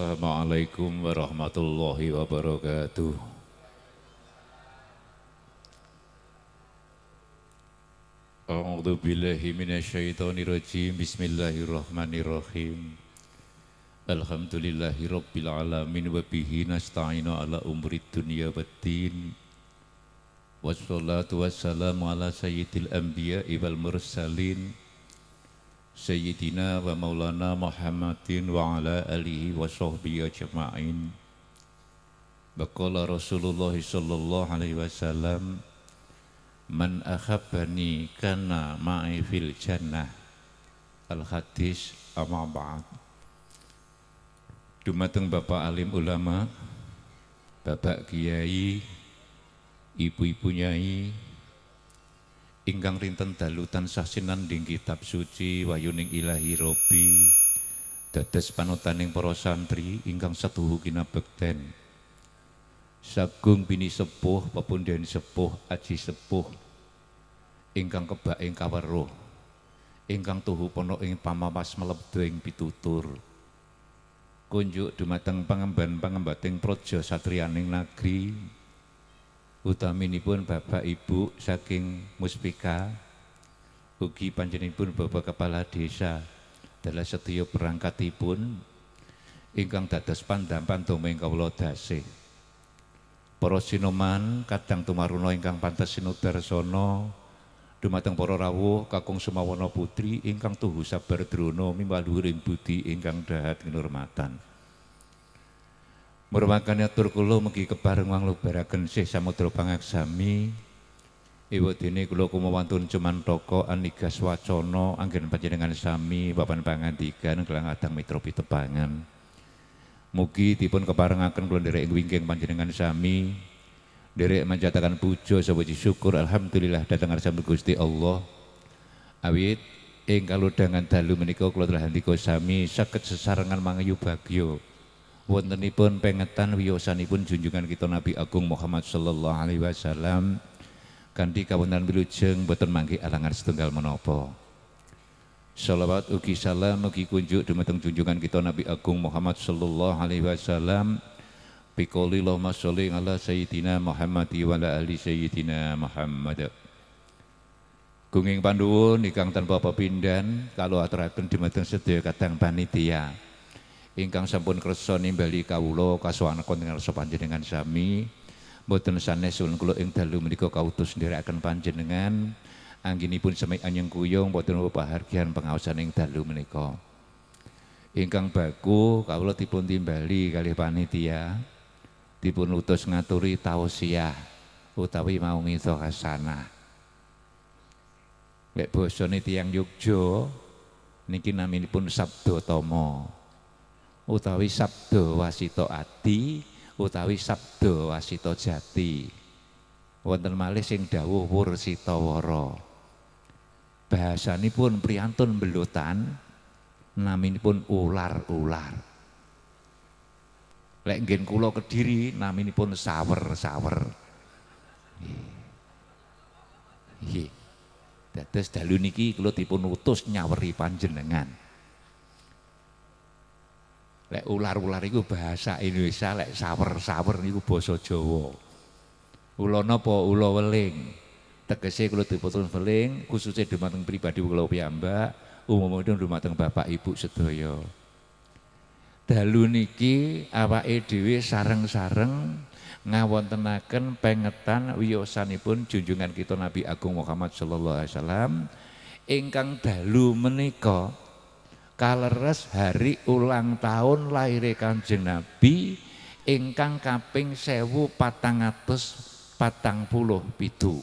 Assalamualaikum warahmatullahi wabarakatuh. A'udzu billahi minasyaitonir rajim. Bismillahirrahmanirrahim. Alhamdulillahi rabbil alamin wa bihi nasta'inu ala umri dunya waddin. Wassalatu wassalamu ala sayyidil anbiya'i wal mursalin. Sayyidina wa maulana Muhammadin wa ala alihi wa sahbihi ajma'in Baqala Rasulullah sallallahu alaihi wasallam Man akhabbani kana ma'i fil jannah Al-Hadis amma Dumateng Bapak Alim Ulama Bapak Kiai Ibu-ibu Nyai ingkang rinten dalutan saksinan sinandhing kitab suci wayuning Ilahi Robi dados panutaning para santri ingkang setuhu bekten Sagung bini sepuh papundhen sepuh aji sepuh ingkang kebak ing kaweruh ingkang tuhu pono ing pamawas melebu ing pitutur kunjuk dumateng pangemban pangembating projo satrianing nagri utaminipun Bapak Ibu saking Muspika ugi panjenipun Bapak Kepala Desa dalam setya perangkatipun ingkang dados pandhampan tumeng kawula dasih. Para sinoman kadang tumaruna ingkang pantes sinudarsana dumateng para rawuh kakung sumawana putri ingkang tuhu sabar drana putih budi ingkang dahat kinurmatan. Murwakane atur kula mugi kepareng wanglubaraken Syekh Samudra Sami Ibu dini kula kumawantun cuman toko anigas wacono anggen panjenengan sami pangan pangandikan kelang adang mitropi tepangan Mugi tipun keparengaken akan nderek ing wingking panjenengan sami. Nderek manjatakan pujo saweji syukur alhamdulillah datang arsa Gusti Allah. Awit ing dengan dalu menikau kula telah hantiko sami sakit sesarangan mangayu bagyo wontenipun pengetan wiyosanipun junjungan kita Nabi Agung Muhammad sallallahu alaihi wasallam kanthi kawontenan wilujeng boten mangke alangan setunggal menapa. Salawat ugi salam ugi kunjuk dumateng junjungan kita Nabi Agung Muhammad sallallahu alaihi wasallam Bikoli Allahumma sholli ala Sayyidina Muhammad wa ala ali Sayyidina Muhammad. Gunging panduun ikang tanpa pepindan kalau aturakan dumateng sedaya kadang panitia ingkang sampun kersa nimbali kawula dengan ngarsa panjenengan sami mboten sanes ulun kula ing dalu menika kautus nderekaken panjenengan pun semai anyeng kuyung mboten pahargyan pengaosan ing dalu menika ingkang baku kawula dipun timbali kalih panitia dipun utus ngaturi tausiah utawi maungi hasanah Mek bosone tiang Yogya niki pun sabdo tomo utawi sabdo wasito adi utawi sabdo wasito jati wonten malih sing dawuh wursitawara bahasanipun priyantun belutan naminipun ular-ular lek nggen kula Kediri naminipun sawer-sawer nggih dados dalu niki kula dipun utus nyaweri panjenengan Lek ular-ular itu bahasa Indonesia, lek sawer-sawer niku basa Jawa. Ula napa? Ula weling. Tegese kula diputun weling khususnya dumateng pribadi kula piyambak, umumipun dumateng Bapak Ibu sedaya. Dalu niki awake dhewe sareng-sareng ngawontenaken pengetan wiyosanipun junjungan kita Nabi Agung Muhammad sallallahu alaihi wasallam ingkang dalu menika kaleres hari ulang tahun lahir Kanjeng Nabi ingkang kaping sewu pitu.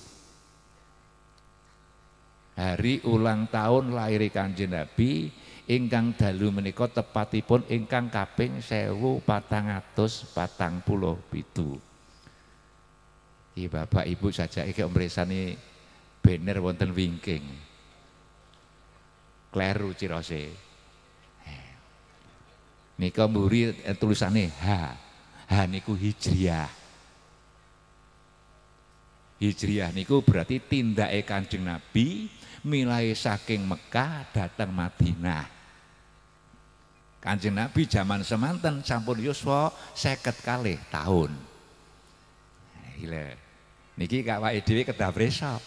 Hari ulang tahun lahir Kanjeng Nabi ingkang dalu menika tepatipun ingkang kaping sewu pitu Ibu Bapak Ibu saja, kok mresani bener wonten wingking. Kleru cirose. Nika mburi tulisannya eh, tulisane H. H niku hijriah. Hijriah niku berarti tindake Kanjeng Nabi milai saking Mekah datang Madinah. Kanjeng Nabi zaman semanten sampun yuswa seket kali tahun. Gila. Nah, niki wa dhewe kedah presok.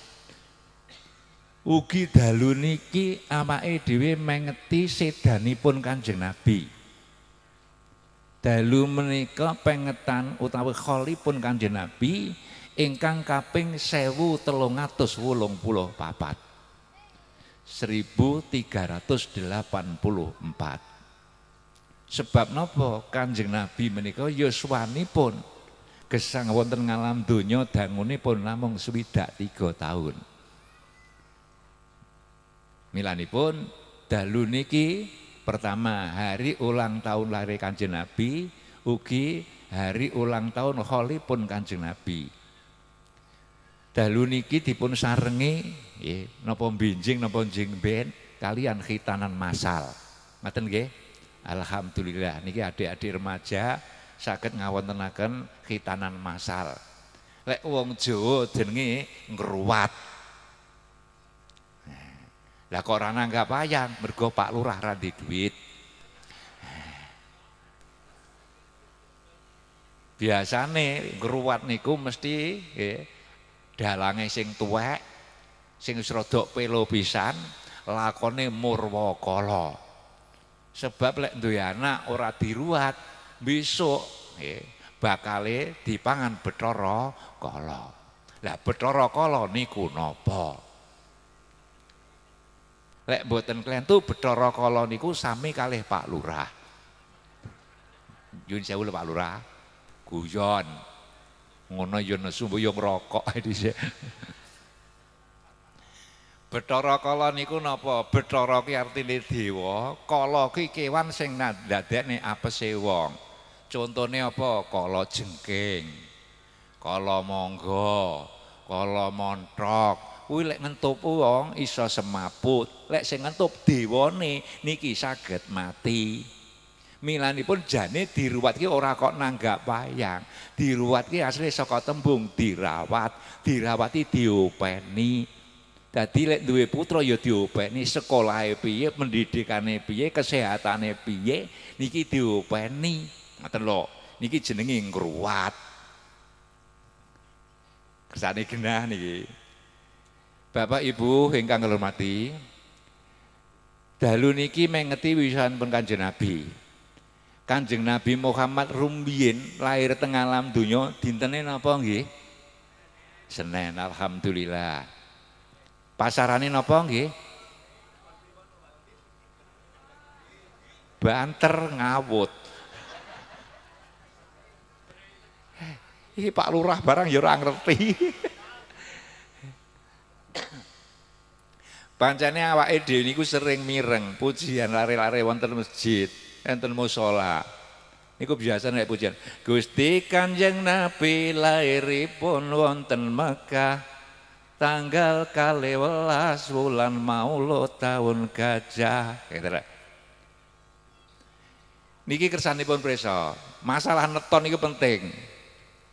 Ugi dalu niki awake dhewe mengeti sedanipun Kanjeng Nabi dalu menika pengetan utawi kholipun Kanjeng Nabi ingkang kaping 1384. 1384. Sebab napa Kanjeng Nabi menika yuswanipun ya gesang wonten ngalam donya dangunipun namung swidak tiga tahun. Milanipun dalu niki Pertama, hari ulang tahun lari kanjeng Nabi, ugi hari ulang tahun pun kanjeng Nabi. Dalu niki dipun sarengi nggih nopo binjing nopo jing ben kalian khitanan masal. Ngaten nggih? Alhamdulillah niki adik-adik remaja sakit ngawon tenakan khitanan masal. Lek wong Jawa jenenge ngruwat. Lah kok ora nanggap payang mergo Pak Lurah ra duit. Eh. Biasane geruat niku mesti nggih dalange sing tuwek, sing wis rada pelo pisan, lakone murwakala. Sebab lek duwe anak ora diruat, besok nggih bakale dipangan betoro kolo. Lah betoro kolo niku nopo Lek boten tuh Bedara Kala niku sami kalih Pak Lurah. Yun sewu Pak Lurah. Guyon. Ngono yo ya nesu yo ya rokok dhisik. Bathara Kala niku napa? Bathara ki artine dewa, kala ki kewan sing nih apa wong. Contohnya apa? Kalau jengking, kalau mangga, kalau montrok kuwi lek ngentup wong iso semaput, lek sing ngentup dewane niki saged mati. Milanipun jane diruwat ki ora kok nanggap wayang. Diruwat ki asli saka tembung dirawat, dirawati diopeni. Dadi lek duwe putra ya diopeni sekolahe piye, pendidikane piye, kesehatane piye, niki diopeni. Ngoten lho. Niki jenenge ngruwat. Kersane genah niki. Bapak Ibu ingkang kula hormati, dalu niki mengerti wisan Kanjeng Nabi. Kanjeng Nabi Muhammad rumiyin lahir tengah alam donya dintene apa nggih? Senin, alhamdulillah. Pasarannya apa nggih? Banter ngawut. Iki Pak Lurah barang ya ora ngerti. Pancene awake dhewe niku sering mireng pujian lari-lari wonten masjid, enten musala. Niku biasa nek pujian. Gusti Kanjeng Nabi lairipun wonten Mekah tanggal kali welas bulan maulud tahun gajah. Gitu Niki pun preso. Masalah neton ini penting.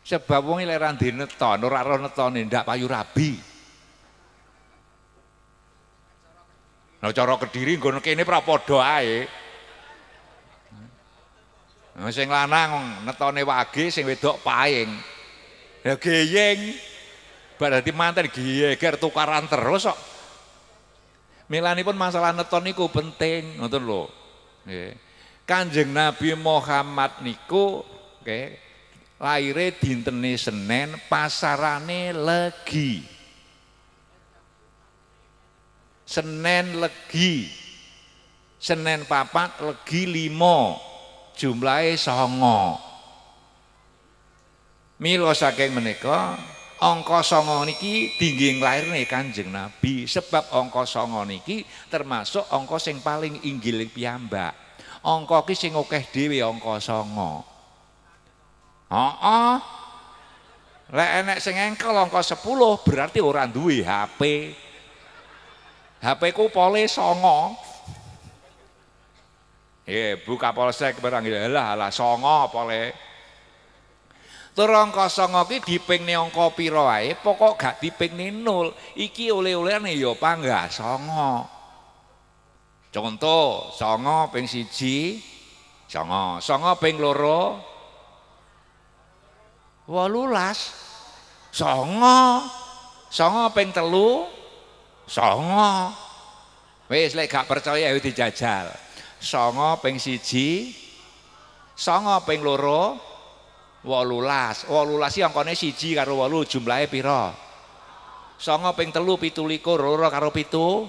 Sebab wong leran di neton, orang neton ini ndak payu rabi. Nah cara Kediri gono kene ora padha ae. Nah, sing lanang netone wage, sing wedok paing. Ya geyeng. Berarti manten geger tukaran terus kok. Milanipun masalah neton niku penting, ngoten lho. Kanjeng Nabi Muhammad niku nggih laire dintene Senin, pasarane Legi. Senin Legi. Senin papat Legi limo. jumlahnya songo. Milo saking menika angka songo niki tinggi nih Kanjeng Nabi sebab angka songo niki termasuk angka sing paling inggil piyambak. Angka ki sing okeh dewi angka songo. Heeh. Lek enek sing engkel angka berarti uran duwe HP. HP ku pole songo. Ye, buka polsek barang gitu. Lah, lah songo pole. Turong kosongo ki diping ni ongko piroai, pokok gak diping ni Iki oleh oleh nih yo pangga songo. Contoh, songo ping siji, songo, songo ping loro, walulas, songo, songo ping telu, songo wis lek gak percaya ayo dijajal songo ping siji songo ping loro wolulas wolulas sih angkone siji karo wolu jumlahnya piro songo ping telu pitu likur loro karo pitu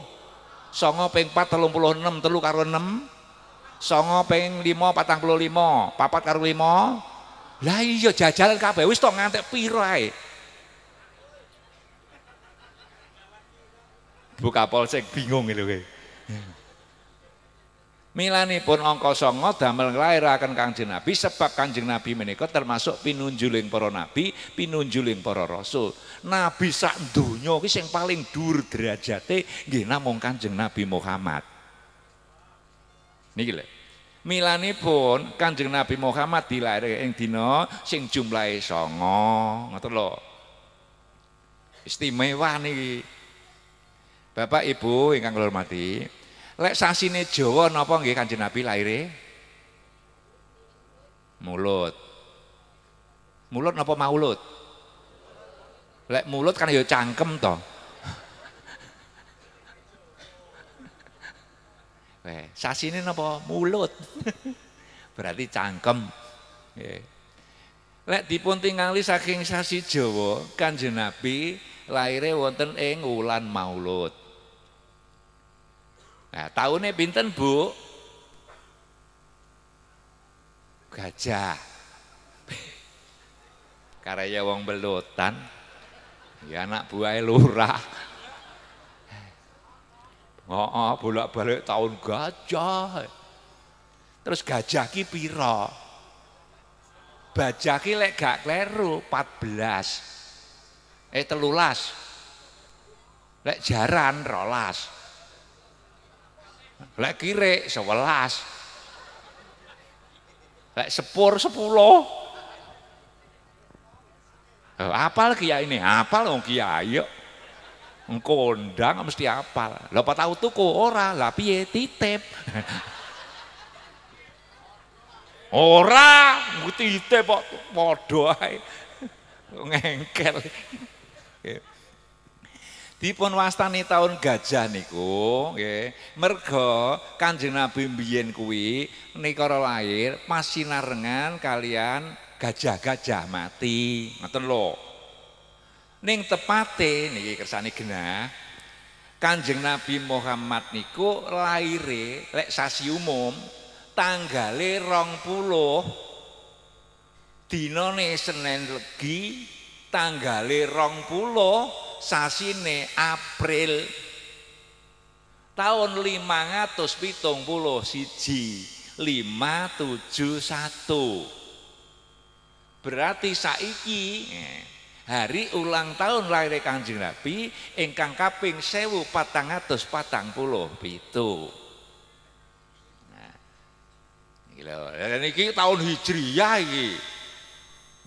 songo ping pat telung puluh enam telu karo enam songo ping lima patang puluh karo lima lah iya jajal kabe wis to ngantek piro ayo Buka polsek bingung gitu Milani pun ongkosong 9 damel nglairaken Kanjeng Nabi sebab Kanjeng Nabi menika termasuk pinunjuling para nabi, pinunjuling para rasul. Nabi sak donya ki yang paling dur derajate nggih namung Kanjeng Nabi Muhammad. Niki milani pun Kanjeng Nabi Muhammad dilahir yang dino sing jumlahi songo, ngoten lo? Istimewa nih. Bapak Ibu ingkang kula hormati, lek sasine Jawa napa nggih Kanjeng Nabi laire? Mulut. Mulut napa maulud? Lek mulut kan ya cangkem to. Weh, sasine napa mulut? Berarti cangkem. Nggih. Lek dipun tingali saking sasi Jawa, Kanjeng Nabi laire wonten ing wulan Maulud. Nah, tahunnya pinten bu? Gajah. Karya wong belutan. Ya anak buah lurah. Oh, bolak-balik tahun gajah. Terus gajah ki bajaki Bajah ki lek gak kleru 14. Eh telulas. Lek jaran rolas. Lek kire sebelas. Lek sepur 10. apal kiai ini, apal wong kiai kok. Kondang mesti apal. Lah apa tau tuku ora, lah piye titip. ora, titip kok padha doai, Ngengkel. Dipun wastani tahun gajah niku, nggih. Merga Kanjeng Nabi mbiyen kuwi nikara lahir pasinarengan kalian gajah-gajah mati, ngoten lho. Ning tepate niki kersane genah Kanjeng Nabi Muhammad niku lahire lek sasi umum tanggale 20 dinane Senin Legi Tanggali rong puluh sasine April tahun lima ratus pitung puluh siji lima tujuh satu berarti saiki hari ulang tahun lahir Kanjeng Nabi ingkang kaping sewu 1447. Nah. Iki lho, ini tahun hijriyah iki.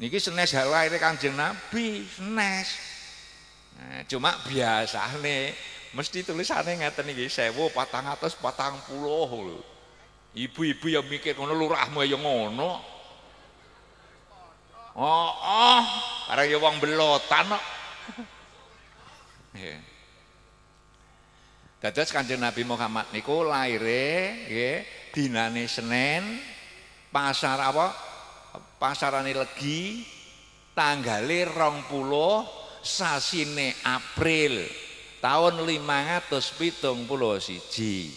Niki senes hal lahir Kanjeng Nabi, senes. Nah, cuma nih, mesti tulisane ngeten atas patang puluh, Ibu-ibu yang mikir ngono lurahmu yang ngono. Oh, oh, karena ya wong belotan kok. Yeah. Dados Kanjeng Nabi Muhammad niku laire nggih dinane Senin pasar apa pasarane legi tanggale rong puluh sasine April tahun 570 puluh siji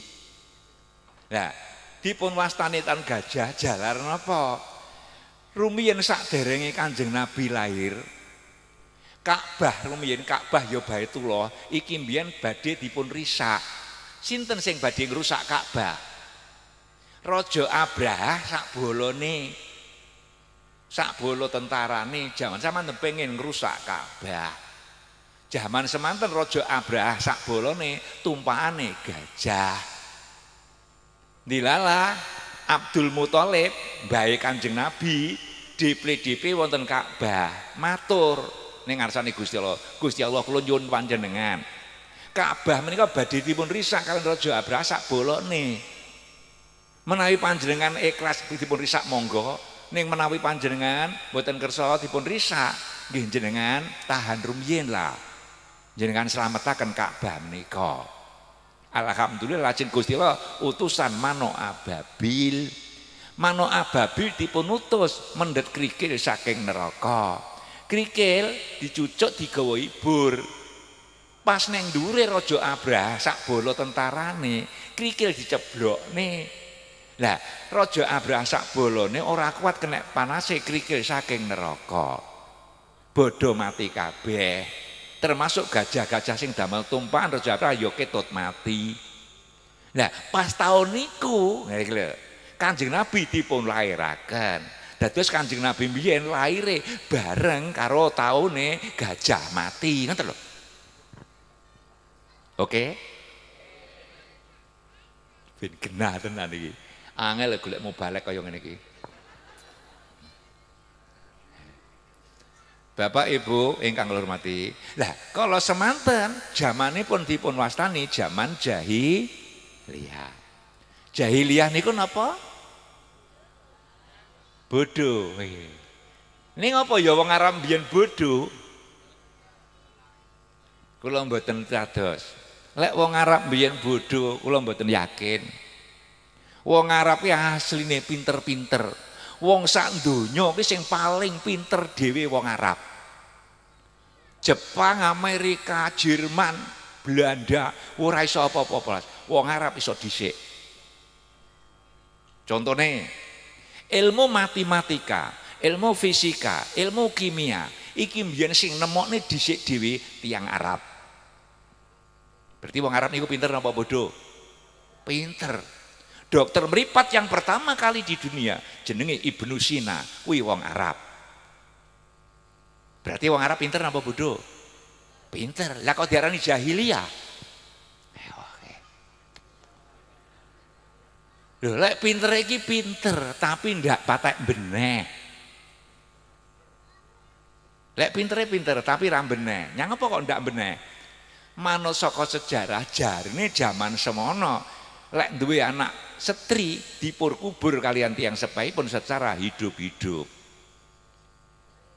nah, dipun wastani tan gajah jalar napa rumiyin sak kanjeng nabi lahir Ka'bah rumiyin Ka'bah ya Baitullah iki mbiyen badhe dipun risak sinten sing badhe ngrusak Ka'bah Raja Abraha sak bolone Sak bolo tentara nih, zaman sama pengen ngerusak Ka'bah. Zaman semanten rojo abrah sak bolo nih, tumpahan nih gajah. Dilala Abdul Mutalib baik kanjeng Nabi DPDP wonten Ka'bah matur nih ngarsane Gusti Allah. Gusti Allah kula nyuwun panjenengan. Ka'bah menika badhe dipun risak kalian sak bolo nih. Menawi panjenengan ikhlas dipun risak monggo Ning menawi panjenengan buatan kersa dipun risak, nggih jenengan tahan rumiyin lah. Jenengan selamatakan Ka'bah menika. Alhamdulillah lajeng Gusti Allah utusan Mano Ababil. Mano Ababil dipun utus mendet krikil saking neraka. Krikil dicucuk digawa ibur. Pas neng dure rojo Abrah sak bolo tentarane, krikil nih. Lah, raja abrasak bolone ora kuat kena panase krikil saking neraka. Bodho mati kabeh. Termasuk gajah-gajah sing damel tumpahan raja abrak ya ketut mati. Lah, pas taun niku, Kanjeng Nabi dipun lairaken. Dados Kanjeng Nabi biyen laire bareng karo taune gajah mati, ngoten lho. Oke? Okay? Ben genah tenan iki. Angel golek mubalek kaya ngene iki. Bapak Ibu ingkang kula hormati. Lah, kalau semanten zamane pun dipun wastani zaman jahiliyah. Jahiliyah niku napa? Bodoh. Ini ngapa ya wong Arab biyen bodoh? Kula mboten kados. Lek wong Arab biyen bodoh, kula mboten yakin. Wong Arab ya asline pinter-pinter. Wong sak donya yang sing paling pinter dhewe wong Arab. Jepang, Amerika, Jerman, Belanda ora iso apa-apa Wong Arab iso dhisik. Contohnya, ilmu matematika, ilmu fisika, ilmu kimia, iki mbiyen sing nemokne dhisik dhewe tiyang Arab. Berarti wong Arab niku pinter napa bodoh? Pinter. Dokter meripat yang pertama kali di dunia jenenge Ibnu Sina, kuwi wong Arab. Berarti wong Arab pinter napa bodoh? Pinter. Lah kok diarani jahiliyah? Eh, oke. lek pinter iki pinter, tapi ndak patek beneh. Lek pinter ya pinter, tapi ra beneh. Nyang apa kok ndak beneh? Manut saka sejarah jarine zaman semono lek duwe anak setri dipur kubur kalian tiang sepai pun secara hidup-hidup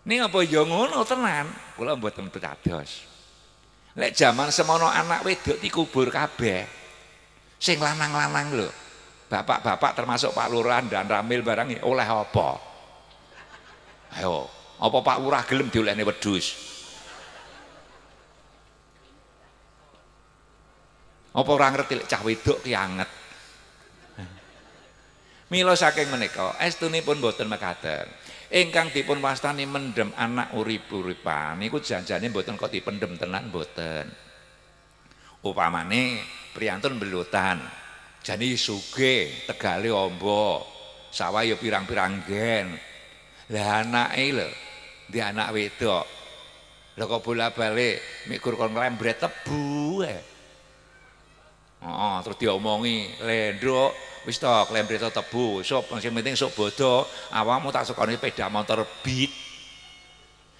ini apa yang ngono tenan kula mboten kados lek zaman semono anak wedok dikubur kabeh sing lanang-lanang lho bapak-bapak termasuk Pak Lurah dan Ramil barang oleh apa ayo apa Pak Lurah gelem ini wedhus apa orang ngerti lek cah wedok ki Milo saking menika estunipun boten mekaten. Ingkang dipun wastani mendem anak urip-uripan niku janjane boten kok dipendem tenan boten. Upamane priantun belutan. Jani sugih, tegale ombo Sawah ya pirang-pirang gen. Lah anak lho, di anak wedok. Lah kok bola-balik mikur kon nglembret tebu. buwe. oh, terus diomongi, "Lenduk, wis to klembrito tebu sok sing penting sok bodoh awakmu tak sekoni sepeda motor beat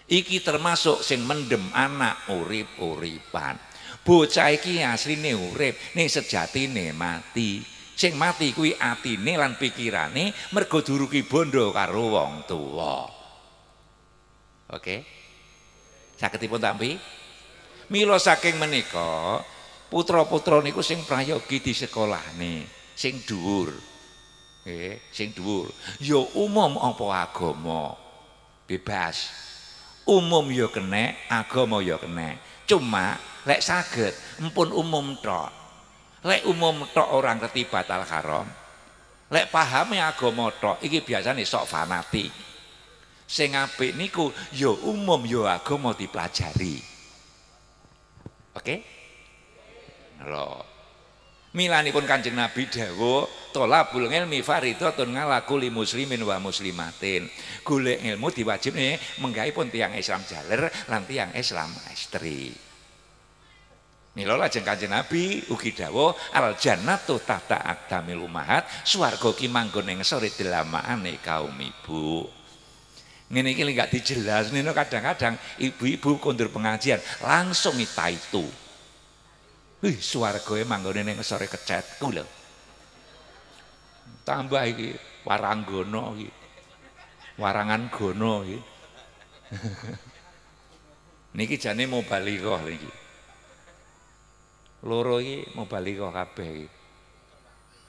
iki termasuk sing mendem anak urip-uripan bocah iki asline urip ning sejatine mati sing mati kuwi atine lan pikirane mergo duruki bondo karo wong tuwa oke okay? saketipun tampi mila saking menika putra-putra niku sing prayogi di sekolah nih sing dhuwur. Nggih, eh, sing dhuwur. Ya umum apa agama. Bebas. Umum ya kena, agama ya kena. Cuma lek saged empun umum tok. Lek umum tok orang ngerti batal haram. Lek pahami ya agama tok iki biasane sok fanatik. Sing apik niku ya umum ya agama dipelajari. Oke? Okay? Loh. Milanipun Kanjeng Nabi dawuh tolabul ilmi faridatun ngalaku li muslimin wa muslimatin. Golek ilmu menggai pun tiang Islam jaler lan tiang Islam istri. Nilola jeng Kanjeng Nabi ugi dawo al jannatu tata akdamil umahat, swarga ki manggon yang sore delamaane kaum ibu. ini iki gak dijelas, kadang-kadang ibu-ibu kondur pengajian langsung itu. Wih, swargae manggone ning sore kecetku lho. Tambah iki waranggono Warangan gono iki. mau balik kok niki. Loro iki mubalighah kabeh iki.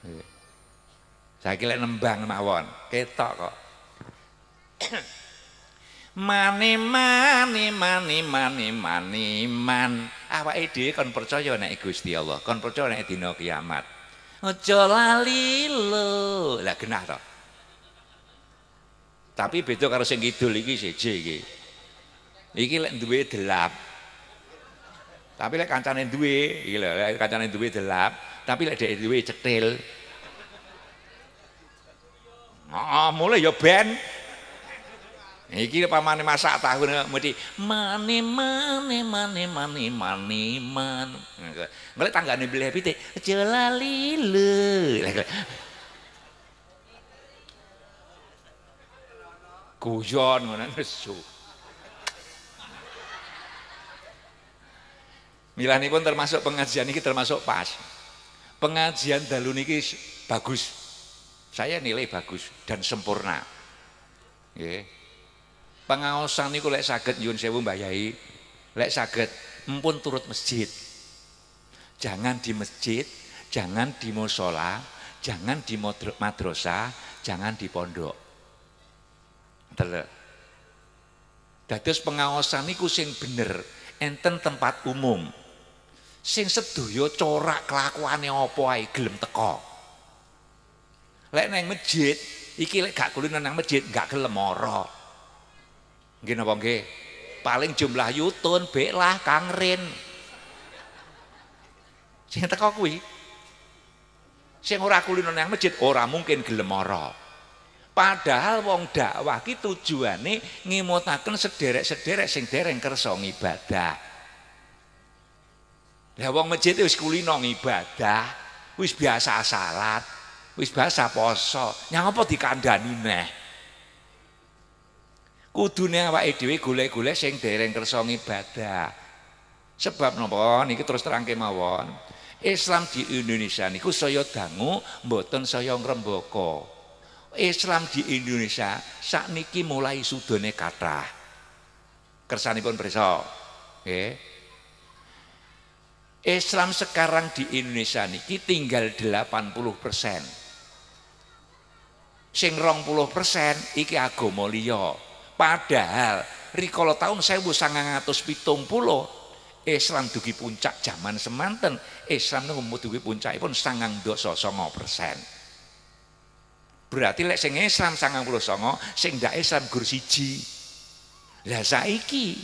Iya. Saiki nembang mawon, ketok kok. Mani mani mani mani mani man Awak ide kon percaya nek Gusti Allah kon percaya nek dina kiamat aja lali lho lah genah to tapi beda karo sing kidul iki seje iki iki lek duwe delap tapi lek kancane duwe iki lho lek kancane duwe delap tapi lek dhek duwe cetil Oh, mulai ya ben Iki mana masak tahu mesti mana mana mana mana mana man. tangga tanggane beli teh. jelali le. Kujon mana nesu. Milani pun termasuk pengajian ini termasuk pas. Pengajian dalu ini bagus. Saya nilai bagus dan sempurna. Pengaosan niku lek sakit nyuwun sewu Mbah Yai, lek sakit, mumpun turut masjid. Jangan di masjid, jangan di musola, jangan di madrosa, jangan di pondok. Telek. Dados pengaosan niku sing bener, enten tempat umum. Sing sedaya corak kelakuan yang opoai gelem teko. Lek neng masjid, iki lek gak neng nang masjid gak gelem ora. Gina napa nggih? Paling jumlah yutun bek lah Kang Rin. Sing teko kuwi. Sing ora kulino nang masjid ora mungkin gelem Padahal wong dakwah ki tujuane ngimutaken sederek-sederek sing dereng kersa ibadah. Lah wong masjid wis kulino ibadah, wis biasa salat, wis biasa poso. Nyang apa dikandani neh? Kudune awake dhewe golek-golek sing dereng kersa ibadah. Sebab napa niki terus terangke mawon. Islam di Indonesia niku saya dangu mboten saya ngrembaka. Islam di Indonesia sakniki mulai sudone kathah. Kersanipun prisa. Nggih. Islam sekarang di Indonesia niki tinggal 80%. Sing 20% iki agama liya. Padahal tahun rikala pitung Pulau, Islam dugi puncak zaman semanten Islam niku dugi puncakipun persen. Berarti lek sing Islam 99 sing ndak Islam gur siji. Lah saiki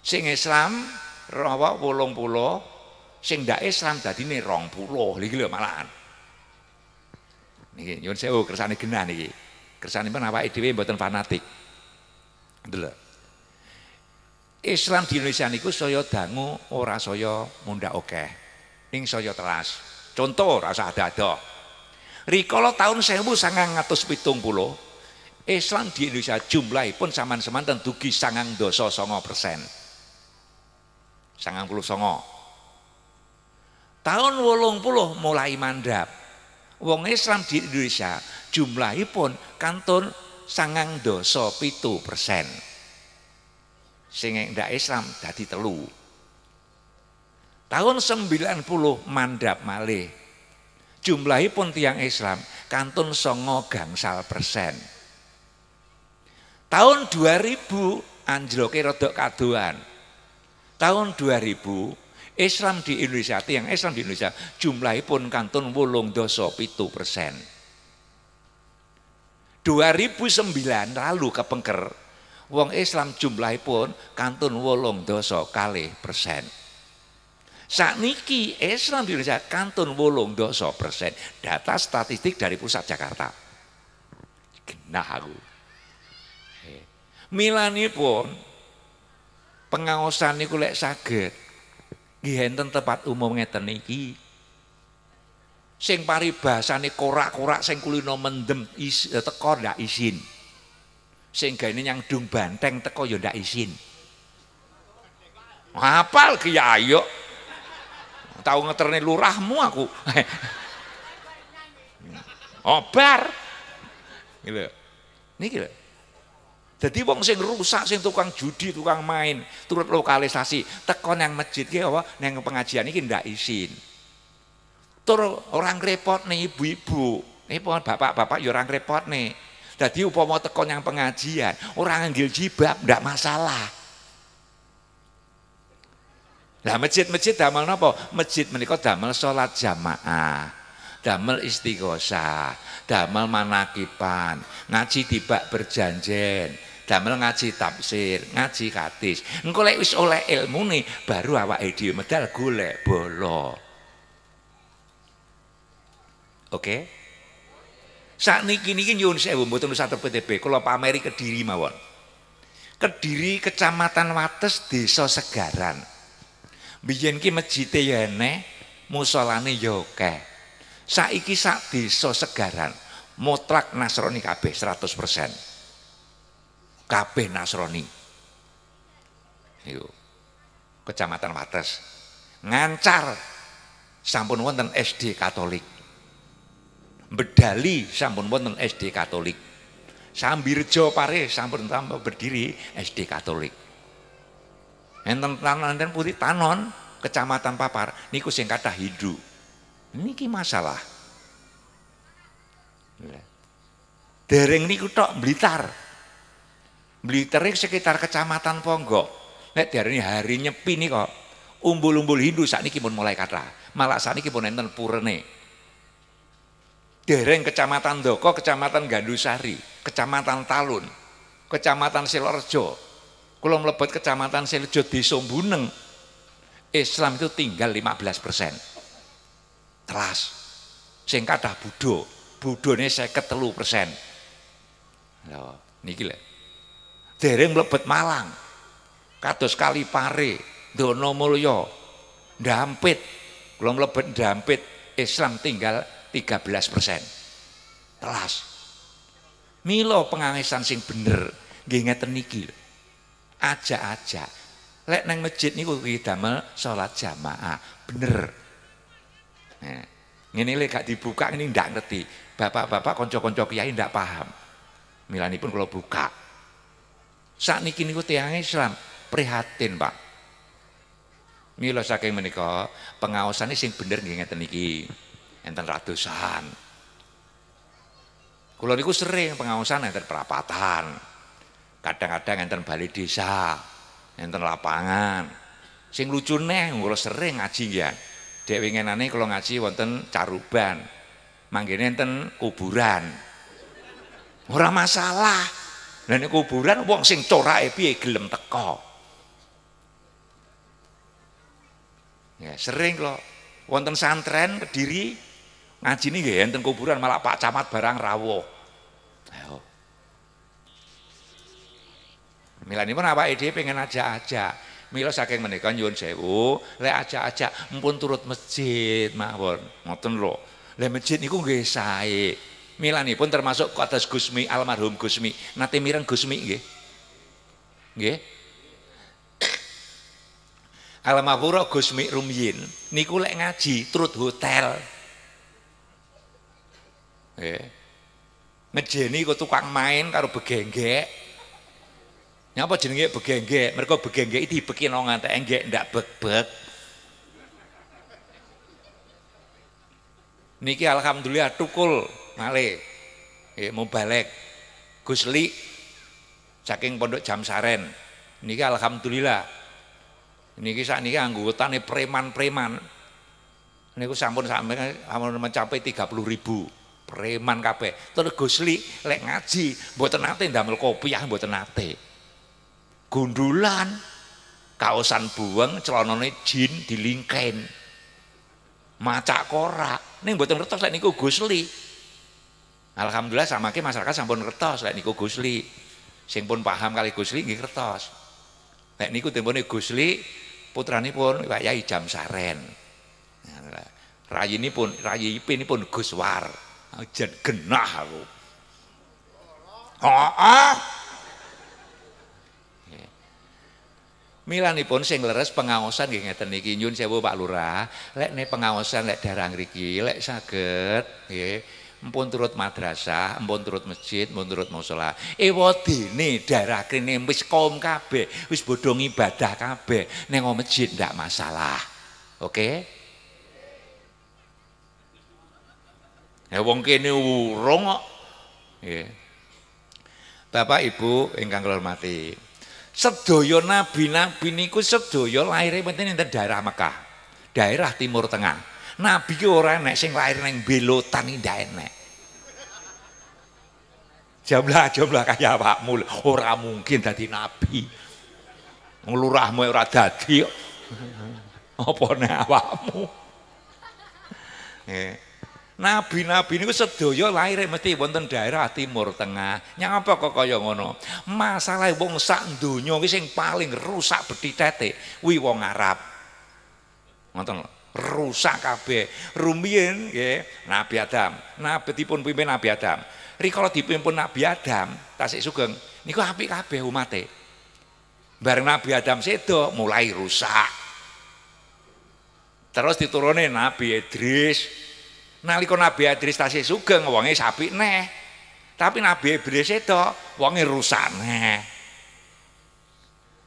sing Islam rawa 80 sing ndak Islam Rong 20 iki lo malahan. Nih, nyuwun sewu kersane genah nih, Kersane pun awake dhewe buatan fanatik. Delok. Islam di Indonesia niku saya dangu ora saya munda oke, Ning saya teras Contoh rasa ada-ada. Rikala tahun 1970 Islam di Indonesia jumlah pun saman saman dan dugi sangang dosa songo persen. Sangang puluh songo. Tahun wolong puluh mulai mandap. Wong Islam di Indonesia jumlah pun kantun sangang dosa pitu persen sehingga tidak Islam jadi telu tahun 90 mandap malih jumlahi pun tiang Islam kantun songo gangsal persen tahun 2000 anjloke rodok kaduan tahun 2000 Islam di Indonesia, tiang Islam di Indonesia pun kantun wulung dosa pitu persen. 2009 lalu ke kepengker wong Islam jumlah pun kantun wolong Doso kali persen Saat niki Islam di Indonesia kantun wolong Doso persen data statistik dari pusat Jakarta genah aku eh, milanipun pengawasan niku lek saged nggih tempat umum ngeten niki sing paribasane korak-korak sing kulino mendem is, eh, teko ndak isin sing gaene nyang dung banteng teko ya ndak isin hafal kiai yo tahu ngeterne lurahmu aku obar oh, gitu niki lho jadi wong sing rusak sing tukang judi tukang main turut lokalisasi tekon yang masjid ki apa yang pengajian iki ndak isin tur orang repot nih ibu-ibu nih bapak-bapak ya orang repot nih jadi upomo tekon yang pengajian orang ngambil jibab ndak masalah lah masjid-masjid damel nopo masjid menikah damel sholat jamaah damel istighosa damel manakipan ngaji tiba berjanjen damel ngaji tafsir ngaji katis engko wis oleh nih baru awak dhewe medal golek bolong Oke. Okay? Sakniki niki nyuwun sewu mboten usah PTB, kula pameri Kediri mawon. Kediri Kecamatan Wates Desa Segaran. Biyen ki masjide ya eneh, musolane ya akeh. Saiki sak desa Segaran mutlak Nasrani kabeh 100%. Kabeh Nasrani. Yuk. Kecamatan Wates. Ngancar sampun wonten SD Katolik. Bedali sampun wonten SD Katolik. sambirjo Pare sampun tambah berdiri SD Katolik. Enten tanon putih tanon kecamatan Papar niku sing kata hidu. Niki masalah. Dereng niku tok Blitar. Blitar sekitar kecamatan Ponggok. Nek diarani hari nyepi nih kok. Umbul-umbul Hindu saat ini pun mulai kata. Malah saat ini pun enten purene dereng Kecamatan Doko, Kecamatan Gandusari, Kecamatan Talun, Kecamatan Silorejo. Kalau mlebet Kecamatan Silorejo di Sombuneng, Islam itu tinggal 15%. persen, teras, dah Sing kathah saya saya persen, persen, nih gila. Dereng mlebet Malang. Kados pare, Dono Mulyo, Dampit. belum mlebet Dampit, Islam tinggal 13 persen. Telas. Milo pengangesan sing bener. gengnya ngeten niki. Aja-aja. Lek neng masjid niku kita mel sholat jamaah. Bener. Nah, ini lek gak dibuka ini ndak ngerti. Bapak-bapak konco-konco kiai ndak paham. pun kalau buka. Saat niki niku tiang Islam prihatin, Pak. Milo saking menikah pengawasannya sing bener gengnya ngeten enten ratusan. Kulo niku sering pengawasan enten perapatan. Kadang-kadang enten balik desa, enten lapangan. Sing lucune kulo sering ngaji ya. Dek winginane kulo ngaji wonten Caruban. Manggene enten kuburan. Ora masalah. Lah kuburan wong sing corake piye gelem teko. Ya, sering kok wonten santren Kediri Ngaji ini gak enten kuburan malah Pak Camat barang rawo. ini pun apa ide pengen aja-aja. Mila saking menikah nyuwun sewu, le aja-aja empun turut masjid mawon. Ngoten lo le masjid niku Mila ini pun termasuk atas Gusmi almarhum Gusmi. nanti mireng Gusmi gak? Gak? Alamapura Gusmi Rumyin niku lek ngaji turut hotel. Ngejeni kok tukang main karo begengge, Nyapa jenenge begengge, Mereka begengge iki dibeki nang ngantek enggek ndak bebek. Niki alhamdulillah tukul male. Nggih, mau balik. Gusli saking pondok jam saren. Niki alhamdulillah. Niki anggota nih preman-preman. Niku sampun sampai mencapai 30 ribu preman kape, Terus Gusli lek ngaji mboten nate kopi, ah buat nate. Gundulan kaosan buang celanane jin dilingkain, Macak korak. neng buat ngertos lek niku Gusli. Alhamdulillah sama samake masyarakat sampun ngertos lek niku Gusli. Sing pun paham kali Gusli nggih ngertos. Lek niku tempone Gusli pun Pak Yai jam saren, nah, rayi rayi ini pun, Ipin ini pun Guswar. Jan genah aku. ah, Milanipun sing leres pengaosan nggih ngeten niki nyun sewu Pak Lurah, lek ne pengawasan lek darah ngriki lek saged nggih turut madrasah, mpun turut masjid, mpun turut musala. E nih darah kini wis kaum kabeh, wis bodho ibadah kabeh ning masjid ndak masalah. Oke? Okay? Ya wong kene urung kok. Bapak Ibu ingkang kula hormati. Sedaya nabi-nabi niku sedaya lahir wonten ing daerah Mekah. Daerah Timur Tengah. Nabi ki ora enek sing lahir ning Belotan iki ndak enek. Jumlah jumlah kaya awakmu ora mungkin dadi nabi. Nglurahmu ora dadi kok. Apa nek awakmu? Nggih. Nabi-nabi niku sedaya lahir mesti wonten daerah timur tengah. Nyapa kok kaya ngono? Masalah wong sak donya iki sing paling rusak bedhitete kuwi wong Arab. Ngoten Rusak kabeh. Rumiyin nggih Nabi Adam. Nabi dipun pimpin Nabi Adam. Rikala dipimpin Nabi Adam, tasik sugeng niku apik kabeh umate. Bareng Nabi Adam sedo mulai rusak. Terus diturunin Nabi Idris, Nalika Nabi Idris tasih sugeng wonge sapi neh. Tapi Nabi Idris itu wonge rusak neh.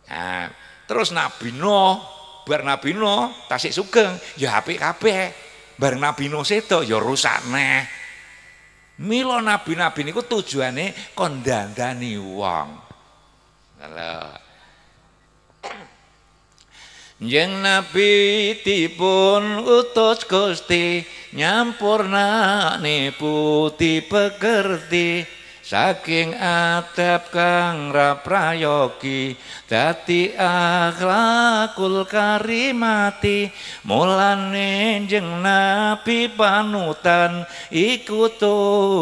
Nah, terus Nabi Nuh, bar Nabi Nuh tasik sugeng ya apik kabeh. Bar Nabi Nuh seto ya rusak neh. Milo nabi-nabi niku tujuane kon dandani wong. Yang Nabi tipun utus Gusti nyampurna ni putih pekerti. saking atap kang raprayogi dadi akhlakul karimati mulane jeneng nabi panutan iku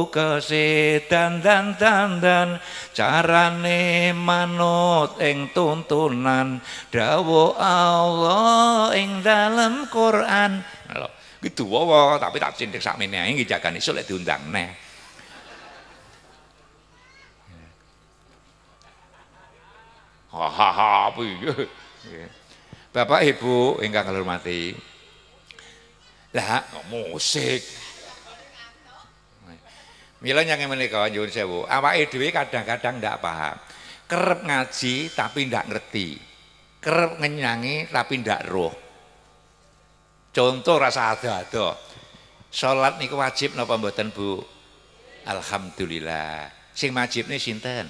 kesedan dan dandan carane manut ing tuntunan dawuh Allah ing dalem Quran lho iki tapi tak cindek sakmene ae iki jagane sulit diundang neh Hahaha piye. Bapak Ibu ingkang kula hormati. Lah musik. Mila yang menika nyuwun sewu, awake dhewe kadang-kadang ndak paham. Kerep ngaji tapi ndak ngerti. Kerep ngenyangi tapi ndak roh. Contoh rasa ada-ada. Salat niku wajib napa mboten, Bu? Alhamdulillah. Sing nih sinten?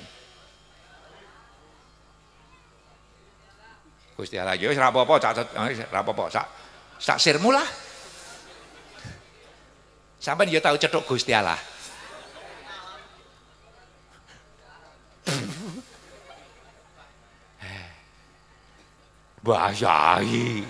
Gusti Allah ya wis ra apa-apa cak eh, ra apa-apa sak sak sirmu lah. Sampeyan ya tahu cetuk Gusti Allah. Mbah Yai.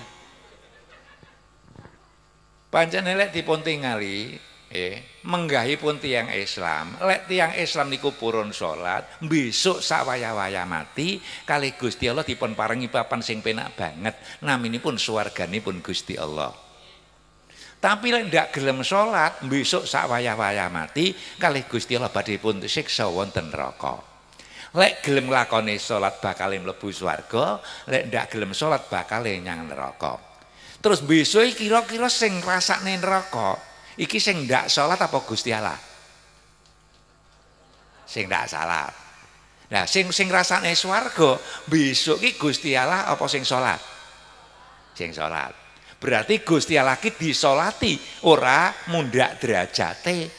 Pancen elek dipun tingali eh, menggahi pun tiang Islam lek tiang Islam niku purun salat besok sawaya waya mati kali Gusti Allah dipun paringi papan sing penak banget pun naminipun pun Gusti Allah tapi lek ndak gelem salat besok sawaya waya mati kali Gusti Allah badhe pun siksa wonten neraka lek gelem sholat salat bakale mlebu swarga lek ndak gelem salat bakal nyang rokok, terus besok kira-kira sing neng rokok. Iki sing ndak salat apa Gusti Allah? Sing ndak salat. Nah, sing sing rasane swarga besok iki Gusti Allah apa sing salat? Sing salat. Berarti Gusti Allah ki disolati ora mundak derajate.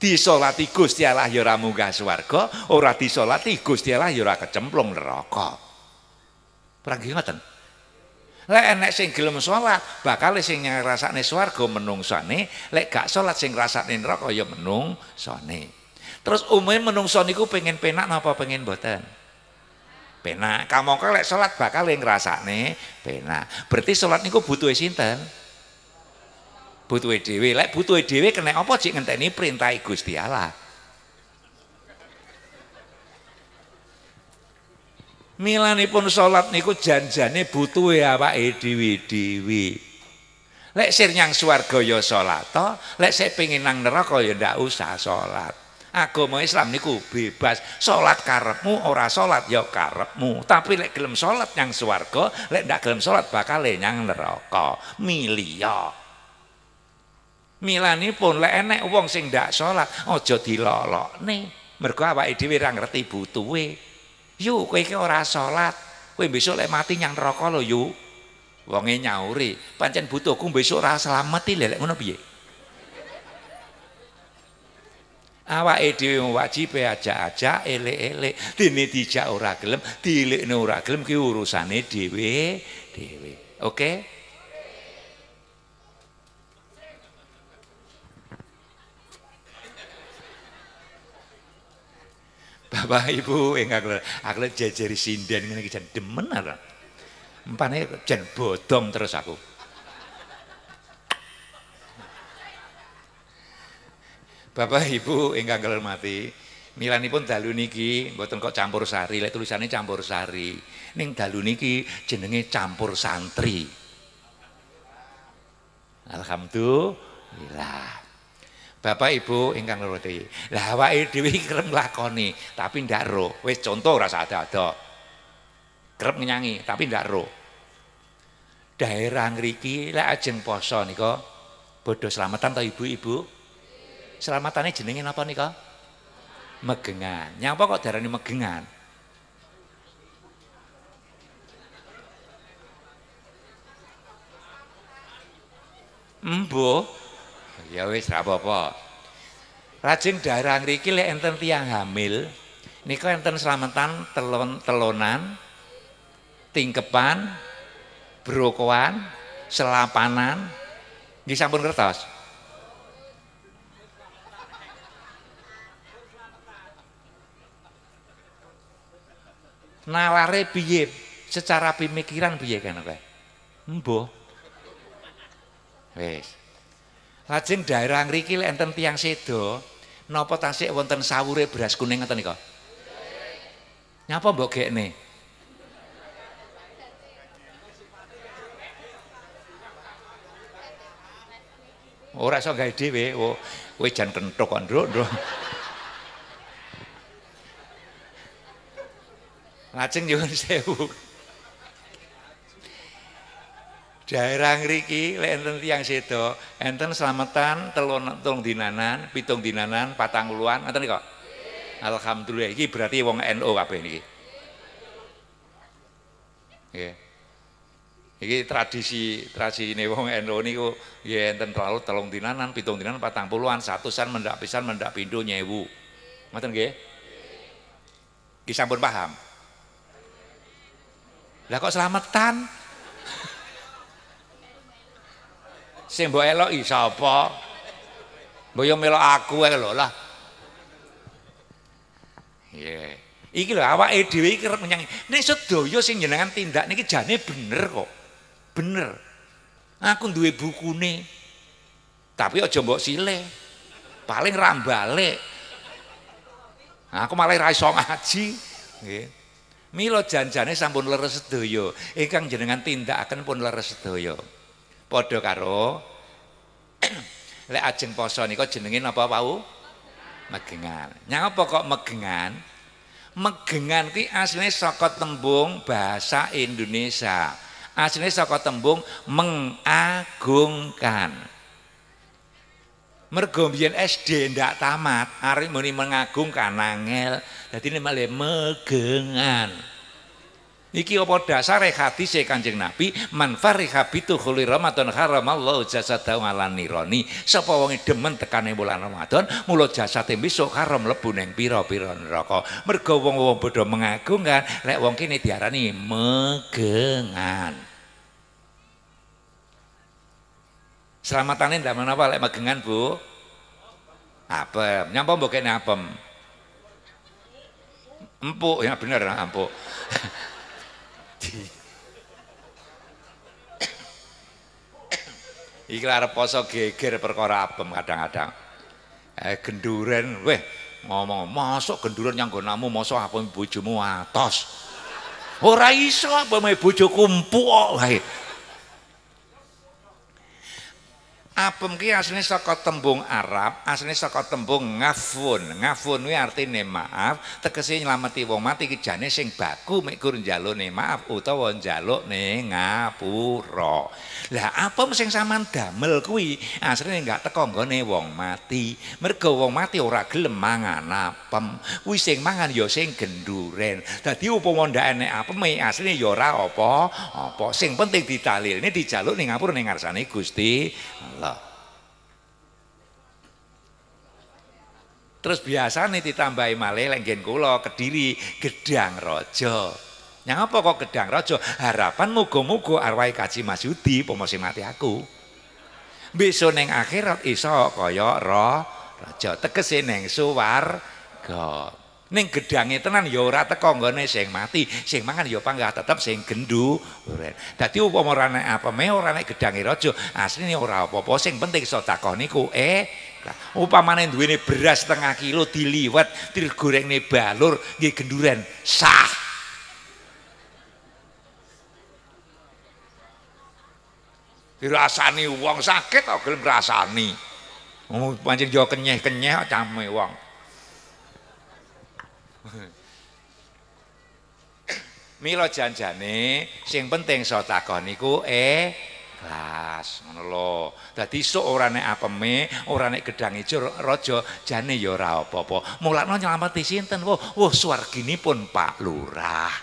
Disolati Gusti Allah ya ora munggah swarga, ora disolati Gusti Allah ya ora kecemplung neraka. Perang ngoten. Lek enek sing gelem salat, bakal sing ngrasakne swarga menungsane, lek gak salat sing ngrasakne neraka ya menungsane. Terus umume menungso niku pengen penak napa pengen boten? Penak. Kamangka lek salat bakal ngrasakne penak. Berarti salat niku butuhe sinten? Butuhe dhewe. Lek butuhe dhewe kena apa sih ngenteni perintah Gusti Allah. pun sholat niku janjane butuhe awake dhewe-dhewe. Lek sir nyang swarga ya salat lek sik pengin nang neraka yo ya ndak usah sholat Agama Islam niku bebas. Salat karepmu ora salat ya karepmu. Tapi lek gelem sholat yang swarga, lek ndak gelem sholat bakal nyang neraka. Milio. pun lek enek uang sing ndak salat aja nih Mergo apa dhewe ora ngerti butuhe. Yu kowe iki ora salat. Kowe besok lek mati nyang neraka lho yu. Wonge nyauri, pancen butuhku besok ora slamet lek ngono piye? awake dhewe wajib aja aja, elek-elek dene dijak ora gelem dilekno ora gelem ki urusane dhewe dhewe oke okay? Bapak Ibu ingkang aku jajari sinden ini iki jan demen ala. Empane jen bodong terus aku. Bapak Ibu ingkang kula hormati, pun dalu niki mboten kok campur sari, Lihat tulisannya campur sari. Ini dalu niki jenenge campur santri. Alhamdulillah. Bapak Ibu ingkang nuruti. Lah awake dhewe kerem lakoni, tapi ndak ro. Wis contoh ada ada. Kerep nyanyi tapi ndak ro. Daerah ngriki lek ajeng poso nika bodho selamatan ta ibu-ibu? Selamatane jenenge napa nika? Megengan. Nyapa kok darani megengan? Mbok, Ya wis rapopo rajin darah ngeriki daerah lek enten tiang hamil niko enten selamatan telon telonan tingkepan brokoan selapanan di sampun kertas. nalare biye secara pemikiran biye kan kowe mbuh wes Lajeng daerah ngriki lek enten tiyang sedo, napa tasik wonten sawure beras kuning ngoten nika? Nyapa mbok gekne? Ora iso gawe dhewe, oh, kowe jan kentuk kok, Nduk, Nduk. Lajeng nyuwun sewu. daerah ngriki lek enten tiyang sedo enten selamatan telon telung dinanan pitung dinanan patang puluhan ngoten kok alhamdulillah iki berarti wong NU kabeh niki nggih iki tradisi tradisine wong NU niku ya enten terlalu telung dinanan pitung dinanan patang puluhan satusan mendak pisan mendak pindho nyewu ngoten nggih iki sampun paham lah kok selamatan sing mbok eloki sapa mbok yo melok aku ae lho lah yeah. iki lho awake dhewe iki kerep menyang nek sedaya sing jenengan tindak niki jane bener kok bener aku duwe bukune tapi aja mbok sile, paling rambalik nah, aku malah ra iso ngaji nggih mila janjane sampun leres sedaya ingkang jenengan tindakaken pun leres sedaya Podo karo lek ajeng poso niko jenengin apa-pau Megengan. Nyapa kok megengan? Megengan ki asline saka tembung bahasa Indonesia. Asline saka tembung mengagungkan. mergo biyen SD ndak tamat arep muni mengagungkan angel dadi nek megengan Iki apa dasare saya e Kanjeng Nabi man fariha bitukhuli Ramadan haramallahu tahu ala nironi. Sapa wonge demen tekane bulan Ramadan, mula jasate besok haram lebu neng pira-pira neraka. Mergo wong-wong bodho mengagungkan, lek wong kene diarani megengan. Selamatane ndak menapa lek megengan, Bu? apa Nyapa mbok apem? Empuk ya bener empuk. mati. Iki arep poso geger perkara apem kadang-kadang. Eh genduren, weh ngomong masuk genduren yang gonamu masuk aku bojomu atos. Ora iso apeme bojo kumpuk wae. Apem ki asline saka tembung Arab, asline saka tembung ngafun. Ngafun kuwi artine maaf, tegese lama wong mati iki jane sing baku mek gur njalukne maaf utawa njalukne ngapura. Lah apem sing sampean damel kuwi asline enggak teko nggone wong mati. Mergo wong mati ora gelem mangan apem. Kuwi sing mangan ya sing genduren. Dadi upama ndak enek apeme asline ya ora apa-apa. Sing penting ditalilne dijaluk ning ngapura ning ngarsane Gusti Allah. Terus biasa nih ditambahi malih lenggen nggen Kediri Gedang Raja. Nyapa kok Gedang rojo? Harapan mugu mugu arwai Kaji Mas Yudi pomosi mati aku. Besok neng akhirat iso ro rojo raja neng suwar suwarga. Neng gedangnya tenan yo ya rata teko nggone sing mati, sing mangan yo ya panggah tetep sing gendu Tadi Dadi upama apa Meorane ora rojo. Asli raja, asline ora apa-apa sing penting sedekah niku eh upamane duwene beras setengah kilo diliwat digorengne balur nggih genduren sah dirasani wong sakit kok gelem rasani oh, pancen yo kenyeh-kenyeh came wong Mila janjane sing penting sotako niku eh blas ngono lho. Dadi esuk ora nek apeme, ora nek rojo, raja jane ya ora apa-apa. Mulakno nyelameti sinten? Wah, wah pun Pak Lurah.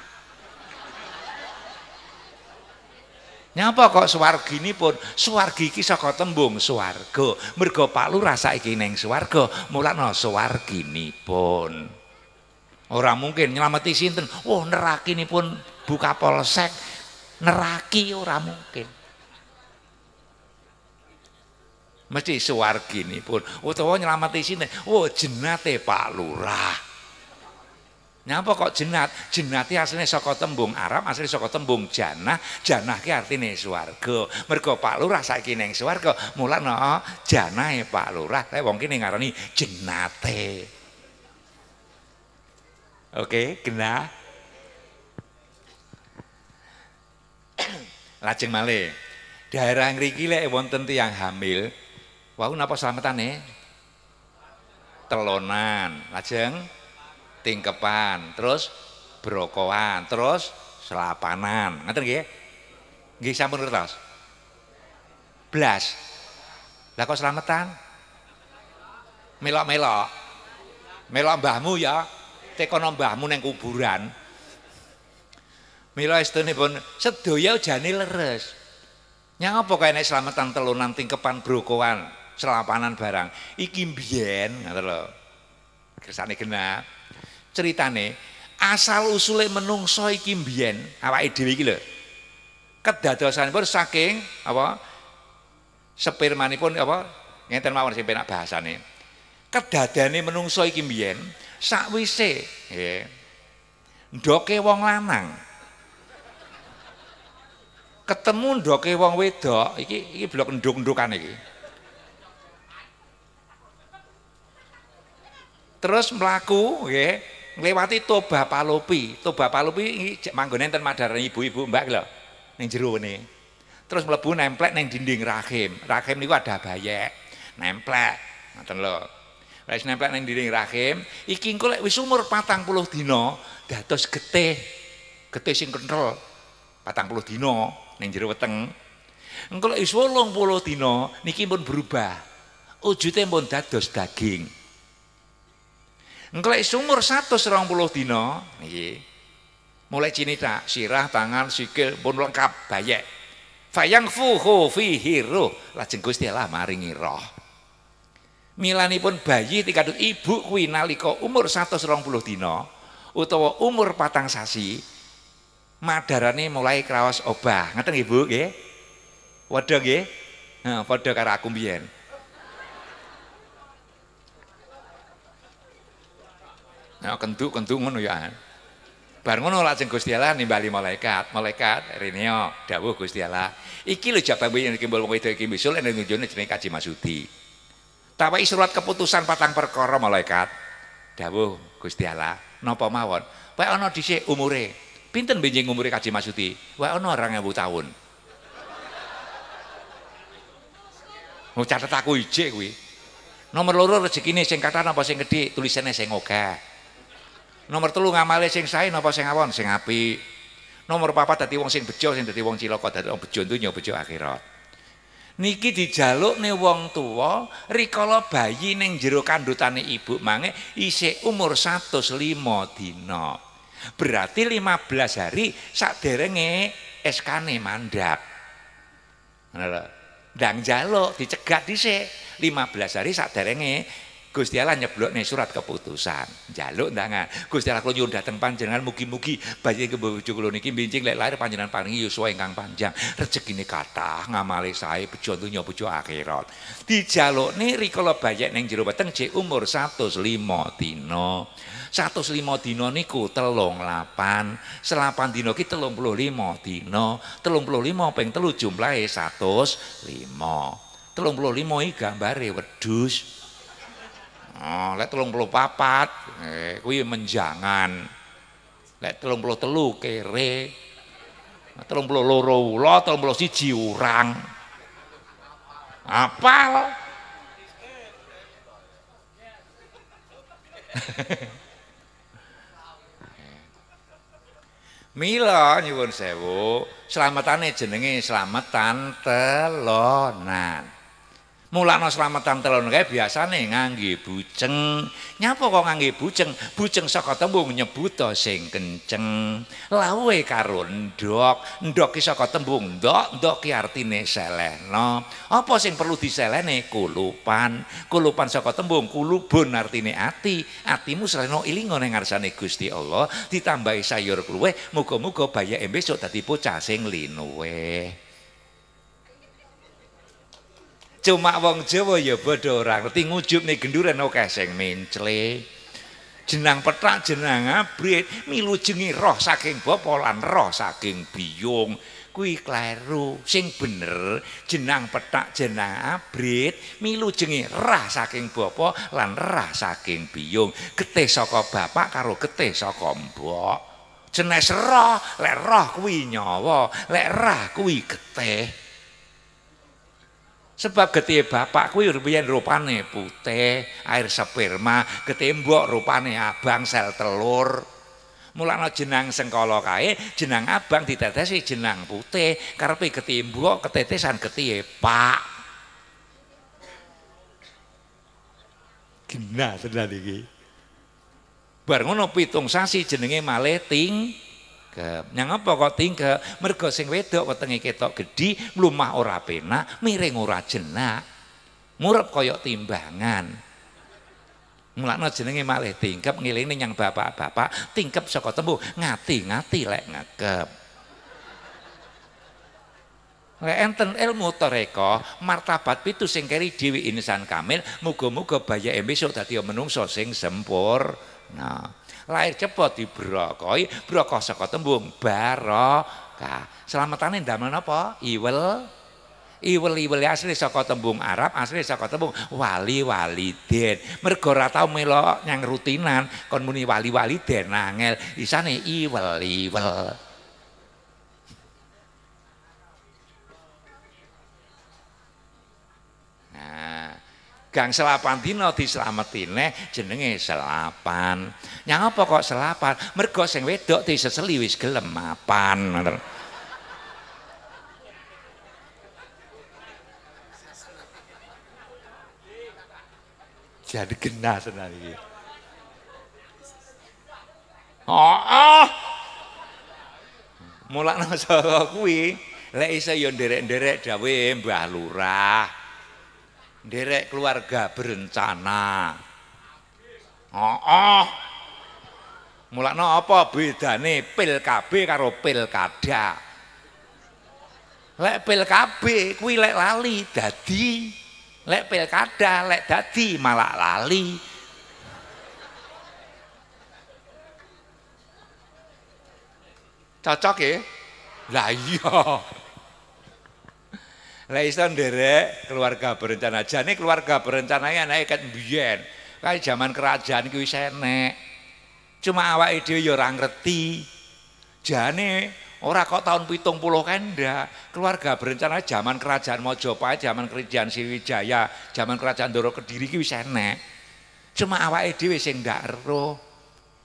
Nyapa kok pun, suwargi iki saka tembung swarga. Mergo Pak Lurah saiki ning swarga, mulakno pun, Ora mungkin nyelameti sinten? Wah, nerakinipun buka polsek. Neraki ora mungkin. mesti pun utawa di sini oh jenate Pak Lurah nyapa kok jenat jenati aslinya saka tembung Arab aslinya saka tembung janah janah ki Pak swarga mergo Pak Lurah suwargo. Mulai no oh, jana ya e, Pak Lurah tapi wong ki ngarani jenate Oke, okay, kena. Lajeng malih. Daerah ngriki lek wonten tiyang hamil, Wau napa slametane? Telonan, lajeng tingkepan, terus brokoan, terus selapanan. ngatur nggih? Nggih sampun ngertos. Blas. Lah kok slametan? Melok-melok. Melok mbahmu ya. Tekono mbahmu neng kuburan. Mila istune pun sedaya jane leres. Nyapa kok enek slametan telunan tingkepan brokoan, selapanan barang. Iki mbiyen ngoten lho. Kersane genah. Ceritane asal usule menungso iki mbiyen awake dhewe iki lho. baru saking apa? Sepirmanipun apa? Ngeten mawon sing penak bahasane. Kedadane menungso iki mbiyen sakwise nggih. Ndoke wong lanang. ketemu ndoke wong wedok iki iki blok enduk-endukan iki. terus melaku nggih ngliwati Toba Palopi. Toba Palopi manggone ntar madaran ibu-ibu Mbak lho neng jeru ne. Terus melebu nemplek neng dinding rahim. Rahim niku ada bayek. Nemplek ngoten lho. Wis nemplek neng dinding rahim, iki engko lek wis umur 40 dina dados getih. Getih sing kenthel. 40 dina neng jeru weteng. Engko lek wis 80 dina niki pun berubah. Wujute pun dados daging. Ngelek sumur satu 120 puluh dino, Mulai cinita, sirah, tangan, sikil pun lengkap bayek. Fayang fuhu fihi hiru, Lajeng Gusti Allah maringi roh. Milanipun bayi dikandung ibu kuwi nalika umur puluh dino, utawa umur patang sasi madarane mulai kerawas obah. Ngeten Ibu ya, Wadah ya, Nah, karakumbian. aku Ya nah, kentuk kenduk ngono ya. Bar ngono lajeng Gusti Allah nimbali malaikat. Malaikat rinio dawuh Gusti Allah, iki lho jababe yen kimbul wong iki bisul ene nunjukne jeneng Kaji Masudi. Tawahi surat keputusan patang perkara malaikat. Dawuh Gusti Allah, napa mawon? Wae ana dhisik umure. Pinten benjing umure Kaji Masudi? Wae ana 2000 tahun. Mau catet aku ijik kuwi. Nomor loro rezekine sing katan apa sing gedhe, tulisane sing ogah. Nomor telu ngamale sing sae napa sing awon sing apik. Nomor papat dadi wong sing bejo sing dadi wong cilaka dadi wong bejo donya bejo akhirat. Niki nih wong tua rikala bayi ning jero kandhutane ibu mangke isih umur 105 dina. Berarti 15 hari saderenge SK-ne mandhap. Ngono lho. Ndang jaluk dicegat dhisik 15 hari saderenge Gusti Allah nih surat keputusan. Jaluk ndangan. Gusti Allah kula nyuwun dhateng panjenengan mugi-mugi bayi kebojo kula niki benjing lek lair panjenengan paringi yuswa ingkang panjang. Rezekine kathah, ngamale sae bejo donya bejo akhirat. Dijalukne rikala bayek ning jero weteng jek umur 105 dina. 105 dina niku 38, selapan dina ki 35 dina, 35 ping 3 jumlahe 105. 35 iki gambare wedhus. Oh, lek telung papat, eh, kui menjangan. Lek telung puluh telu kere. Nah, telung puluh loro ulo, telung puluh siji urang. Apal? Mila nyuwun sewu, selamatane jenenge selamatan telonan. Mulana slametan telon biasa nih ngangge buceng. Nyapa kok ngangge buceng? Buceng saka tembung nyebuto sing kenceng. Lawe karo ndok. Ndok ki saka tembung ndok, ndok ki artine seleno. Apa sing perlu diselene? Kulupan. Kulupan saka tembung kulubun artine ati. Atimu seleno ilinga ning ngarsane Gusti Allah, ditambahi sayur kluwe, muga-muga bayake besok dadi bocah sing linuwe. Cuma wong Jawa ya bodoh orang ngerti ngujub nih genduran oke sing mencle. Jenang petak jenang abrit milu jengi roh saking lan roh saking biyung. kui kleru sing bener jenang petak jenang abrit milu jengi rah saking bopo lan rah saking biyung. getih saka bapak karo getih saka mbok jenes roh lek roh kui nyawa lek rah kui getih Sebab getih bapak kuwi rupiah rupane putih, air sperma, getih rupane abang sel telur. Mulana jenang sengkala kae, jenang abang ditetesi jenang putih, karepe getih mbok ketetesan getih pak. Genah tenan iki. Bar ngono pitung sasi jenenge malih ting cakep. Nyang apa kok tinggal? Mergo sing wedok wetenge ketok gedhi, mlumah ora penak, miring ora jenak. Murep koyok timbangan. Mulane jenenge malih tingkep ngilingi nyang bapak-bapak, tingkep saka tembu ngati-ngati lek ngekep. Lek enten ilmu toreko, martabat pitu sing keri dhewe insan kamil, muga-muga bayake besok tadi menungso sing sempur. Nah lahir cepet brokoi berokah saka tembung barokah selametane damel napa iwel iwel-iwel asli saka tembung Arab, asli saka tembung wali-waliden. Mergo ora tau melo nyang rutinan, kon muni wali-waliden angel, isane iwel-iwel. Nah, gang selapan dino dislameti selamatine eh, jenenge selapan nyapa kok selapan mergo sing wedok diseseli wis gelem mapan jadi kena senang. oh, oh. mulak nasa kuwi lek iso ya nderek-nderek dawe Mbah Lurah derek keluarga berencana. Oh, oh. Mulakno apa bedane pil KB karo pil kada? Lek pil KB kuwi lek lali dadi, lek pil kada lek dadi malah lali. Cocok ya? Lah iya. Lah iso nderek keluarga berencana. Jane keluarga ya naik ket biyen. Kae zaman kerajaan kuwi Cuma awake dhewe ya ora ngerti. Jane ora kok tahun pitung puluh kenda keluarga berencana zaman kerajaan Mojopahit, zaman kerajaan Sriwijaya, zaman kerajaan Doro Kediri kuwi Cuma awake dhewe sing ndak ero,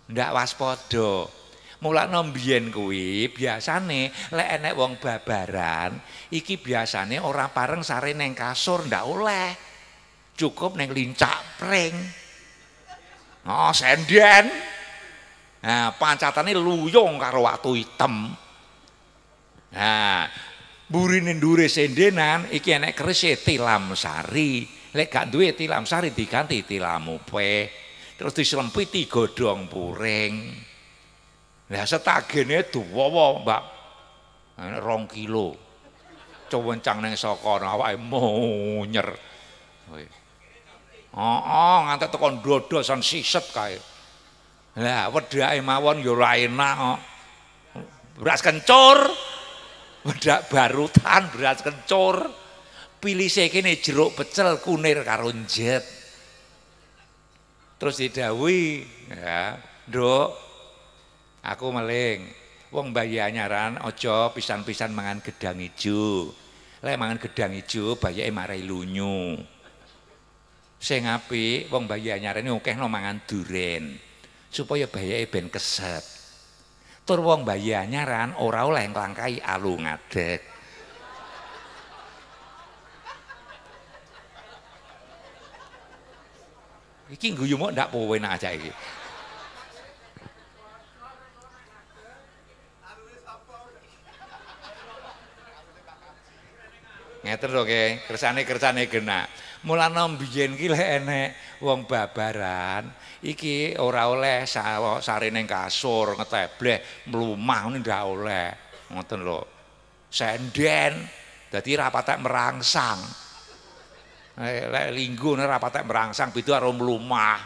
ndak waspada. Mulakno mbiyen kuwi biasane lek enek wong babaran, iki biasane ora pareng sare neng kasur ndak oleh. Cukup neng lincak pring. Oh, senden. Nah, pancatane luyung karo waktu item. Nah, burine ndure sendenan iki enek keris e tilam sari. Lek gak duwe tilam sari diganti tilam upe. Terus dislempiti godong puring. Lah setagene duwowo, Mbak. Nah, rong kilo. Cuwencang ning saka awake munyer. Kowe. Heeh, nganti teko ndodosan siset kae. Lah wedhake mawon ya ora enak kok. Beras kencur. Wedak barutan beras kencur. pilih kene jeruk pecel kunir karo njet. Terus didhawuhi, ya, Nduk, Aku meling. Wong bayi anyaran ojo pisan-pisan mangan gedang ijo. Lek mangan gedang ijo bayi marai lunyu. Sing apik wong bayi anyaran akehno mangan durin supaya bayi ben keset. Tur wong bayi anyaran ora oleh nglangkai alu ngadek. Iki guyu mok ndak powen aja iki. Ngeter to, Kang. Kersane-kersane genak. Mulane biyen ki lek enek wong babaran, iki ora oleh sare ning kasur ngetebleh mlumah ngene ndak oleh. Ngoten lho. Senden. Dadi ra patek merangsang. Eh, lek linggo ora patek merangsang, pitu karo mlumah.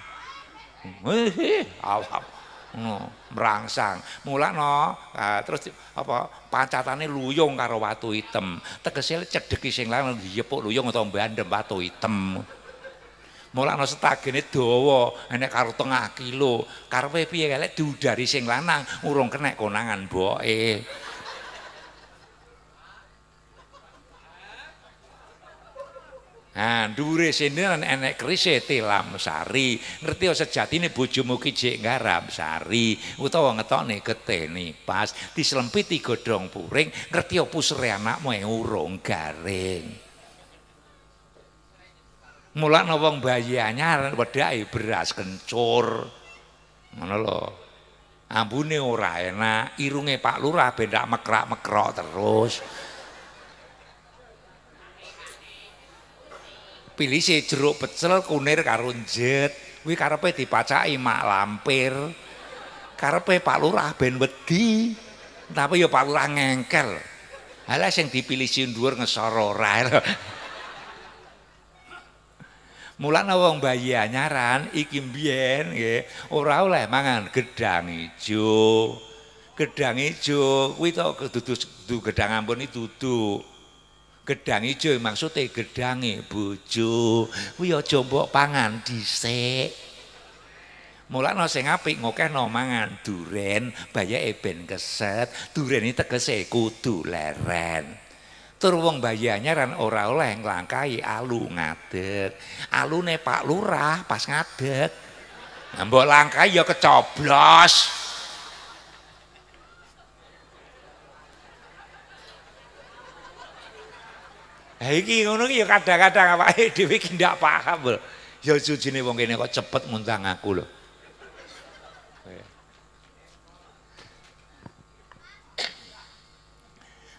Eh, eh, Awak no merangsang mulai nah, terus apa pancatane luyung karo watu hitam tegese cedheki sing lanang diepuk luyung utawa bandem watu item no setagene dowo, enek karo tengah kilo karve piye lek diudari sing lanang urung kena konangan boke Nah, dure sendiri enek kerise tilam sari. Ngerti ya sejatine bojomu ki jek garam sari utawa ngetokne nih pas dislempiti godhong puring ngerti ya pusere anakmu ya, urung garing. mulak wong bayi anyar wedake beras kencur. mana lo Ambune ora enak, irunge Pak Lurah beda dak mekrak-mekrok terus. pilih si jeruk pecel kunir karunjet, wih kuwi karepe dipacai mak lampir karepe Pak Lurah ben wedi tapi ya Pak Lurah ngengkel halah yang dipilih si dhuwur ngesoro Mulan Mulane wong bayi anyaran ikim bien oraule ora oleh mangan gedang hijau, Gedang hijau, wih tok dudu gedang ampun itu tuh. Gedang ijo maksudnya gedangi bojo. wih aja pangan pangan mulai Mulane sing apik ngokehno mangan duren, bayake eben keset. Duren itu tegese kudu leren. Tur wong bayanyaran ora oleh nglangkai alu ngadeg. Alune Pak Lurah pas ngadeg. Mbok langkai ya kecoblos. Ya iki ngono ki ya kadang-kadang awake dhewe ki ndak paham lho. Ya sujine wong kene kok cepet ngundang aku lho.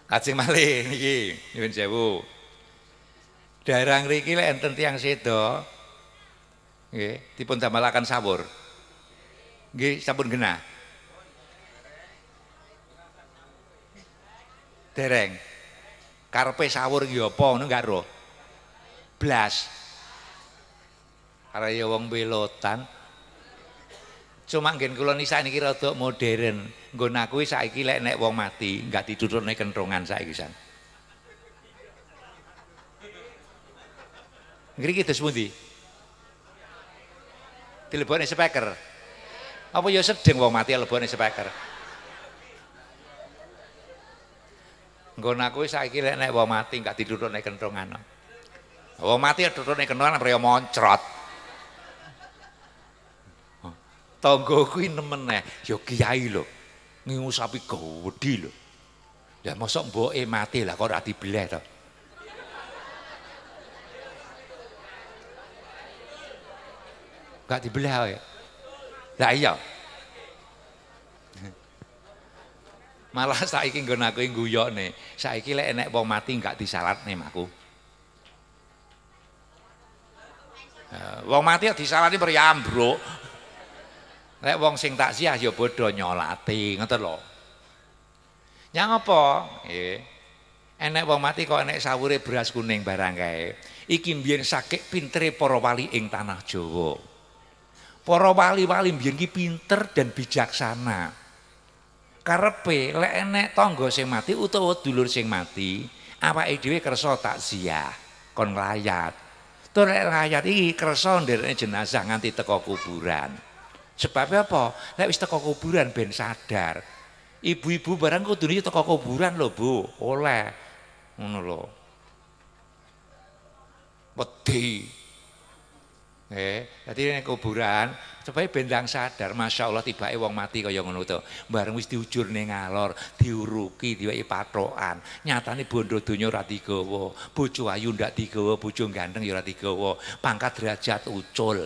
Kacing malih iki nyuwun sewu. Daerah ngriki lek enten tiyang sedo nggih dipun damelaken sawur. Nggih sampun genah. Dereng. Karpe sahur ki apa ngono gak roh. Blas. ya wong belotan. Cuma gen kula nisa niki rada modern. gue aku saiki lek nek wong mati gak dituturne kentongan saiki san. Ngriki terus pundi? Dilebokne speaker. Apa ya sedeng wong mati ya lebokne speaker? Nggon aku saiki lek nek wong mati gak ditutukne kentongan. Wong mati ya ditutukne kentongan priya moncrot. Tangga kuwi nemen ae, ya kiai lho. Ngusapi gawedhi lho. Ya mosok mboke mati lah kok ora dibeleh to. Gak dibeleh ya. Lah iya. Malah saiki nggon aku guyokne. Saiki lek enek wong mati enggak nih makku. Eh, wong mati ya disalat disalati bro, Lek wong sing taksiah ya bodho nyolati, ngoten lho. Nyang apa? Nggih. Enek wong mati kok enek sawure beras kuning barang ikin Iki sakit sakik pintere bali wali ing tanah jowo, poro wali-wali mbiyen ki pinter dan bijaksana karepe lek enek tangga sing mati utawa dulur sing mati awake dhewe kersa takziah kon layat, tur lek layat iki kersa nderek jenazah nganti teko kuburan sebab apa lek wis teko kuburan ben sadar ibu-ibu barang kudune teko kuburan lho Bu oleh ngono lho wedi Nggih, dadi ini kuburan supaya bendang sadar, Masya Allah tiba wong mati kaya ngono to. Bareng wis diujur ning ngalor, diuruki diwaki ipatroan. Nyatane bondo donya ora bucu bojo ayu ndak gandeng bojo ganteng ya ora pangkat derajat ucul.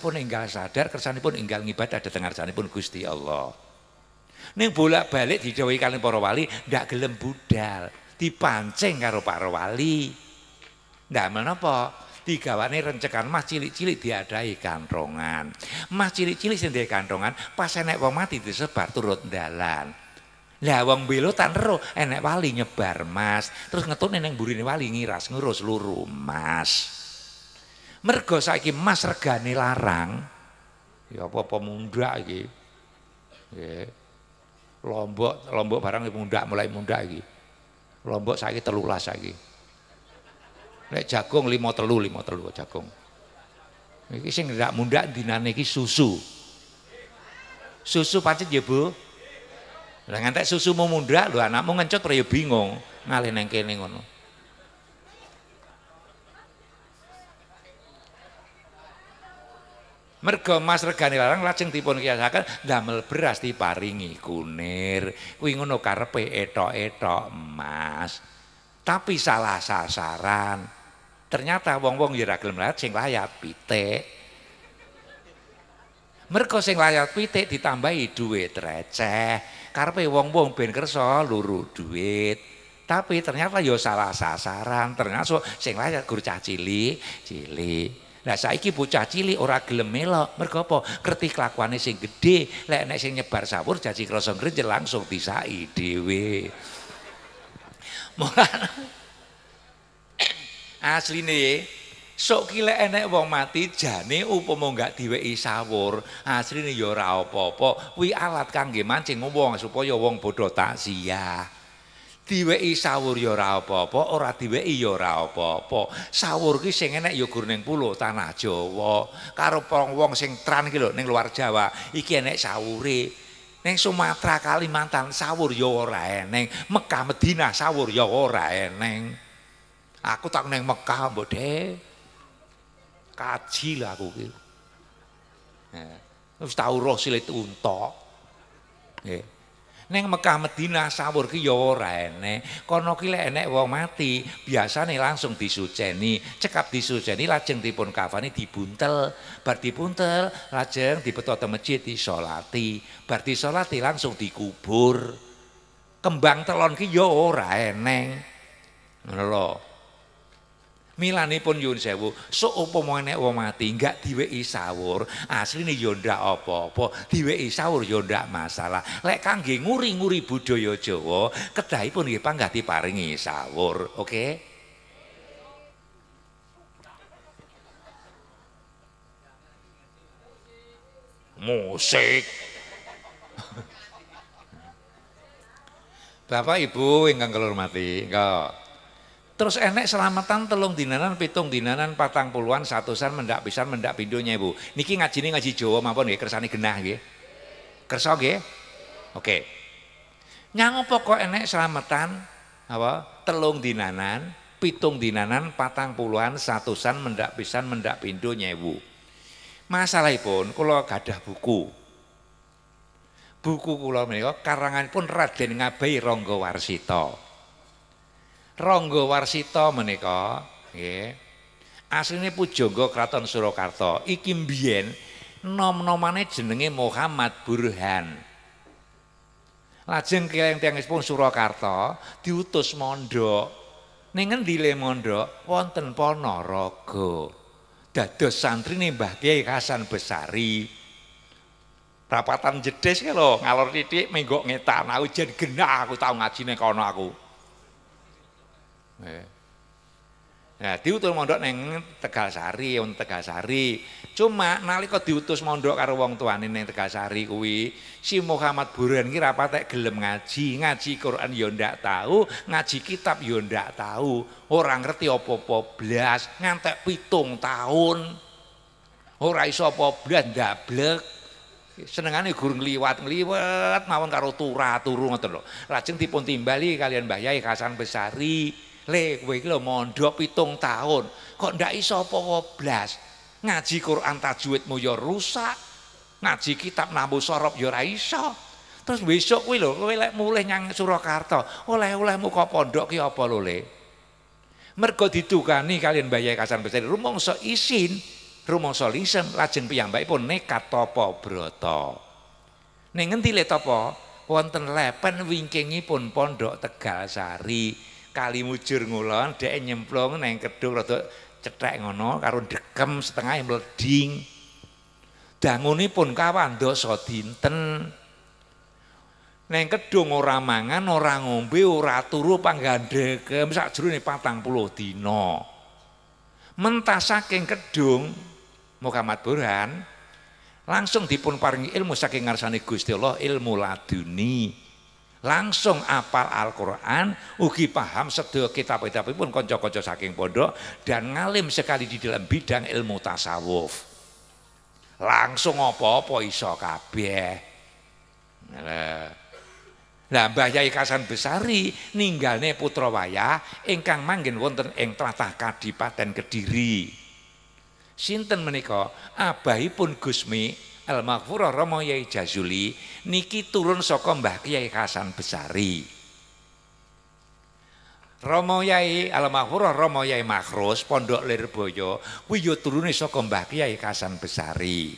pun enggal sadar, pun enggal ngibadah dhateng pun Gusti Allah. Ini bolak-balik didhawuhi kalih para wali ndak gelem budal, dipancing karo para wali. Ndamel napa? digawane rencekan mas cilik-cilik diadai kantongan. Mas cilik-cilik sendiri kantongan pas enek wong mati disebar turut dalan. Lah wong belo tak nero, enek wali nyebar mas, terus ngetun ning burine wali ngiras ngurus luru mas. Mergo saiki mas regani larang. Ya apa pemunda iki. ya. Lombok, lombok barang mundak mulai mundak iki. Lombok saiki telulas saiki. Nek jagung lima telu lima telu jagung. Ini sing ndak muda dinane susu. Susu pasti ya Bu. Lah ngantek mau muda lu anakmu mau ora raya bingung ngalih nang kene ngono. Mergo mas regane larang lajeng dipun kiasakan damel beras diparingi kunir. kuingono karpe karepe etok-etok emas. Tapi salah sasaran. Ternyata wong-wong ya ra gelem sing layak pitik. Mergo sing layak pitik ditambahi duit receh. Karepe wong-wong ben kersa luru duit. Tapi ternyata ya salah sasaran, ternyata sing layak cah cili cili. Nah saiki bocah cilik ora gelem melok, mergo apa? Kerti kelakuane sing gedhe, lek nek sing nyebar sawur jadi krasa ngrejel langsung disai dhewe nih, sok kile enek wong mati jane upo gak diweki sawur, sahur asli nih yorao ya popo wi alat kangge mancing wong supaya wong bodho taksiyah. diwi sawur ya ora apa ora diwi ya ora apa-apa. Sawur ki sing enek ya neng pulo tanah Jawa. Karo wong sing tran kilo neng luar Jawa, iki enek sahuri Neng Sumatera, Kalimantan sawur ya ora eneng, Mekah Madinah sawur ya ora eneng. Aku tak neng Mekah mbok Kaji lah aku ki. Nah, eh, wis tau roh silit Nggih. Neng Mekah Medina sawur ki ya ora enek. Kono ki enek wong mati, nih langsung disuceni, cekap disuceni lajeng dipun kafani dibuntel. Bar dibuntel lajeng dibeto teng masjid disolati. Bar disolati langsung dikubur. Kembang telon ki ya ora eneng. Ngono Milani pun yun sewu, sok upama nek wong mati enggak diweki sawur, asli nih ya ndak opo opo, diweki sawur yonda ya masalah. Lek kangge nguri-nguri jowo, kedai pun nggih panggah diparingi sawur, oke? Musik. Bapak Ibu ingkang kalau mati, enggak. Terus enek selamatan telung dinanan, pitung dinanan, patang puluhan, satusan, mendak pisan, mendak pindunya ibu. Niki ngaji ini ngaji Jawa maupun nggih, kersani genah ya. Kersa ya? Oke. Nyang pokok enek selamatan apa? Telung dinanan, pitung dinanan, patang puluhan, satusan, mendak pisan, mendak pindunya ibu masalah pun kalau gadah buku. Buku menikah, karangan pun Raden Ngabai Ronggo Warsito. Ronggo Warsito menika nggih. Asline Pujangga Kraton Surakarta. Iki mbiyen nom-nomane jenenge Muhammad Burhan. Lajeng tiyang pun Surakarta diutus mondok. Ning endi le mondok? Wonten Ponorogo. Dados santrine Mbah Kiai Hasan Besari. Rapatan jedes kalau ngalor titik menggok ngetan, aku jen genah aku tau neng kono aku. Eh. Nah, diutus mondok neng Tegalsari, Tegal sari Cuma nali kok diutus mondok karo wong yang neng sari kuwi, si Muhammad Buran apa tak gelem ngaji, ngaji Quran yo ya ndak tahu, ngaji kitab yo ya ndak tahu, orang ngerti opo apa ngantek pitung tahun. orang iso apa blas ndablek. Senengane gurung liwat-liwat mawon karo turu turu ngoten lho. Lajeng dipun timbali kalian Mbah Yai Besari. Le kowe iki lho mondok pitung tahun kok ndak iso apa-apa blas. Ngaji Quran tajwidmu ya rusak. Ngaji kitab nambu sorop ya ora iso. Terus besok kuwi lho kowe lek mulih nyang Surakarta, oleh-olehmu kok pondok ki apa lho Le? Mergo ditukani kalian bayai kasan besar Rumongso isin, rumongso lisan lajeng pun nekat topo broto. Ning ngendi le tapa? Wonten lepen pondok Tegal Sari kali mujur ngulon dia nyemplung neng kedung rada cetek ngono karo dekem setengah meleding dangunipun doso dinten neng kedung ora mangan ora ngombe ora turu panggandhekem patang 40 dino, mentah saking kedung Muhammad Burhan langsung dipun paringi ilmu saking ngarsane Gusti Allah ilmu laduni langsung apal Al-Qur'an, ugi paham sedaya kitab pun konco-konco saking pondok dan ngalim sekali di dalam bidang ilmu tasawuf. Langsung apa-apa iso kabeh. Nah, Mbah Yai Kasan Besari ninggalnya putra wayah ingkang manggen wonten ing tlatah Kadipaten Kediri. Sinten menika abahipun Gusmi Al Maghfurah Romo Yai Jazuli niki turun saka Mbah Kiai Hasan Besari. Romo Yai Al Maghfurah Romo Yai Makhrus Pondok Lirboyo kuwi yo turune saka Mbah Kiai Hasan Besari.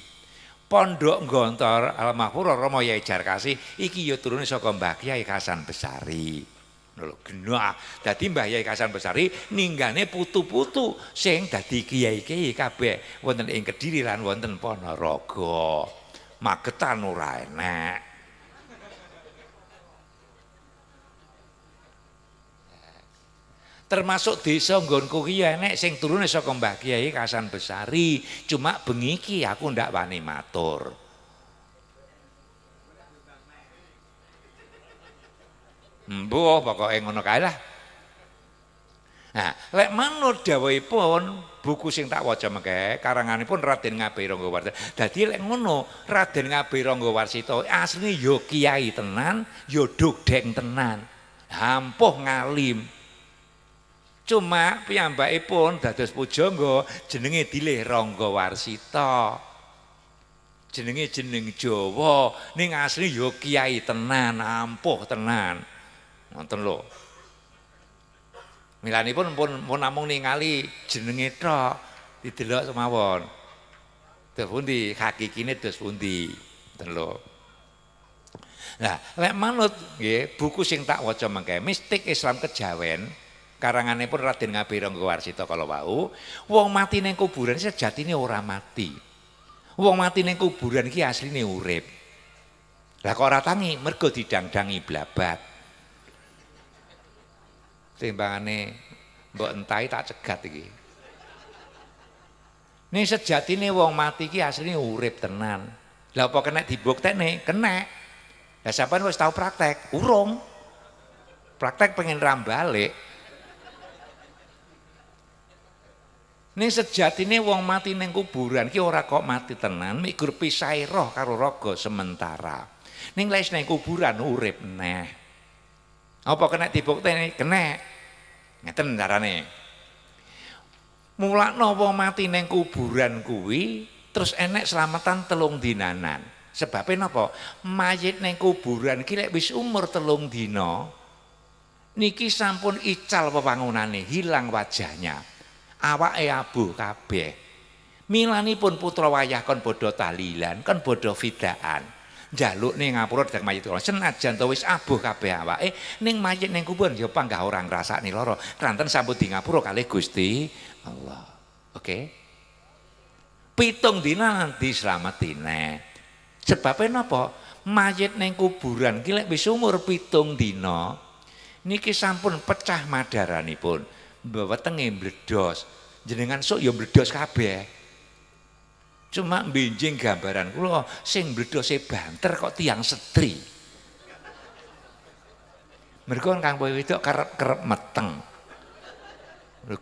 Pondok Gontor Al Maghfurah Romo Yai Jarkasih iki yo turune saka Mbah Kiai Hasan Besari lho genah. Dadi Mbah Yai Kasan Besari ninggane putu-putu sing dadi kiai-kiai kabeh wonten ing Kediri lan wonten Ponorogo. Magetan ora enak. termasuk desa nggonku ki ya enek sing turune saka Mbah Kiai Kasan Besari cuma bengi iki aku ndak wani matur Mbuh pokoke ngono kae lah. Nah, lek manut dawuhipun buku sing tak waca mengke karanganipun Raden Ngabei Ranggawarsita. Dadi lek ngono Raden Ngabei Ranggawarsita asline ya kiai tenan, yoduk ya dugdeng tenan. Ampuh ngalim. Cuma piyambakipun dados pujangga jenenge dilih warsito, Jenenge jeneng Jawa ning asli ya kiai tenan, ampuh tenan. Ngoten lho. Milanipun pun pun namung ningali jenenge tok didelok semawon. Dos pundi hakikine dos pundi. Ngoten lho. Nah, lek manut nggih buku sing tak waca mengke Mistik Islam Kejawen pun Raden Ngabira Nggawarsita kalau wau, wong mati ning kuburan sejatine ora mati. Wong mati ning kuburan iki asline urip. Lah kok ora tangi mergo didangdangi blabat timbangane mbok entai tak cegat iki. Nih sejatine wong mati iki asline urip tenan. Lah apa kena nih Kena. Lah sampean wis tau praktek? Urung. Praktek pengen rambalik. sejati sejatine wong mati ning kuburan ki ora kok mati tenan, Mikir pisahe roh karo raga sementara. Ning les ning kuburan urip neh. Apa kena nih Kena. Ngeten carane. mulak nopo mati neng kuburan kuwi terus enek selamatan telung dinanan. Sebabe napa? Mayit neng kuburan ki lek wis umur telung dino, niki sampun ical wewangunane, hilang wajahnya. Awake abuh kabeh. Milani pun putra wayah kon bodoh talilan, kon bodoh fidaan njaluk ning ngapura dak mayit kula. Senajan to wis abuh kabeh awake, ning mayit ning kubur ya panggah ora nih lara. Ranten sambut di ngapura kali Gusti Allah. Oke. Okay? Pitung dina nanti slamet dine. Sebabe napa? Mayit neng kuburan ki lek wis umur pitung dino. niki sampun pecah Bawa tengi mbledos. Jenengan sok ya mbledos kabeh. Cuma benjing gambaran kula sing mbledose banter kok tiang setri. Mergo kan kang wedok kerep-kerep meteng.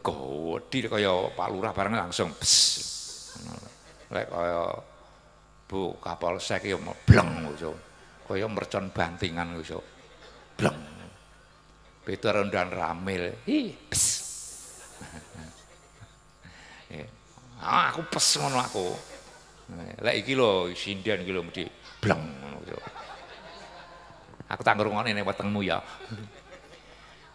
Godi kaya Pak Lurah bareng langsung pss. Lek kaya Bu Kapolsek ya bleng iso. Kaya mercon bantingan iso. Bleng. Pitu rondan ramil. Hi, pss. Iya. ah, aku pes ngono aku. Lek iki lho sinden iki lho mesti bleng gitu. Aku tak ngrungokne ini wetengmu ya.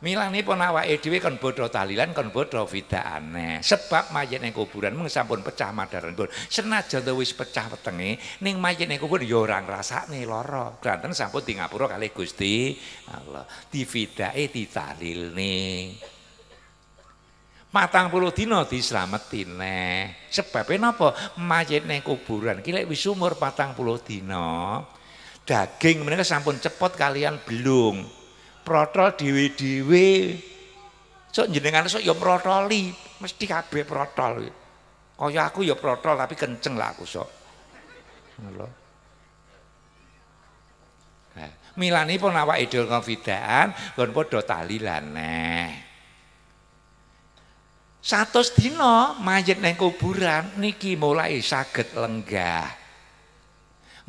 Milan pun ponawa dhewe kon talilan tahlilan kon bodho fidakane. Sebab majen yang kuburan mengesampun pecah madaran pun. Senajan wis pecah petengi ning majen yang kuburan ya rasa nih lara. Granten sampun di ngapura kali Gusti Allah. Difidake nih. Matang puluh dina dislameti neh. Sebabe napa? Mayit ning kuburan ki lek wis umur 40 daging mereka sampun cepot kalian belung. Protol dhewe-dhewe. Sok jenengan sok ya protoli, mesti kabeh protol. Kaya aku ya protol tapi kenceng lah aku sok. Milani pun awak idul konfidaan, kon padha tahlilan satu dino mayit neng kuburan niki mulai saged lenggah.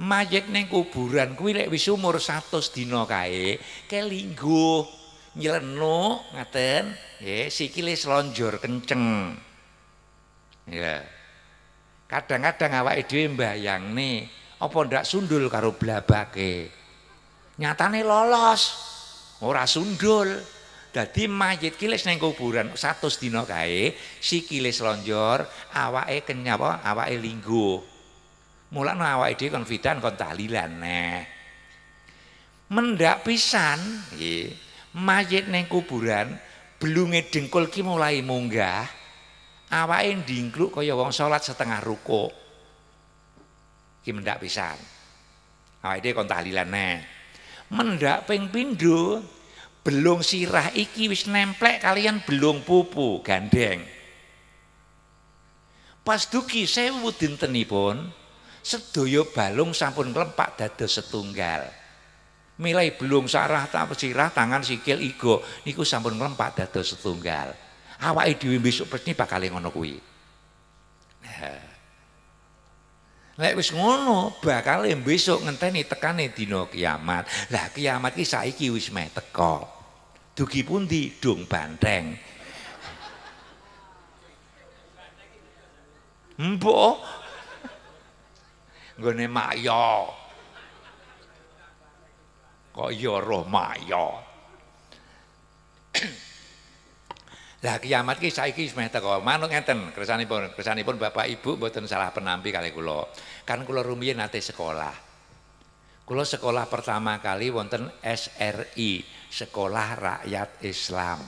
Mayit neng kuburan kuwi lek wis umur 100 dina kae kelingguh nyelenuk ngaten nggih sikile slonjor kenceng. Ya. Kadang-kadang awake dhewe nih apa ndak sundul karo blabake. Nyatane lolos. Ora sundul. Dadi mayit kilis neng kuburan 100 dina kae sikilis lonjor, awake kenyapa awake lingguh. Mulane awake dhewe kon fidan kon tahlilan neh. Mendak pisan nggih. Mayit kuburan belunge dengkul ki mulai munggah. Awake ndingkluk kaya wong salat setengah ruko Ki mendak pisan. Awake dhewe kon tahlilan neh. Mendak ping belung sirah iki wis nemplek kalian belung pupu gandeng pas duki sewu dintenipun sedoyo balung sampun klempak dada setunggal milai belung sarah tak sirah tangan sikil igo niku sampun klempak dada setunggal awake dhewe besok pesni bakal ngono kuwi nah. Nek wis ngono bakal ya besok ngenteni tekane dina kiamat. Lah kiamat ki saiki wis meh teko. Dugi pundi dong banteng. mbo, nggone makya. Kok ya roh makya. Lah kiamat ki saiki wis meh teko. Manut ngeten kersanipun, kersanipun Bapak Ibu mboten salah penampi kali kula. Kan kula rumiyin nanti sekolah. Kula sekolah pertama kali wonten SRI, Sekolah Rakyat Islam.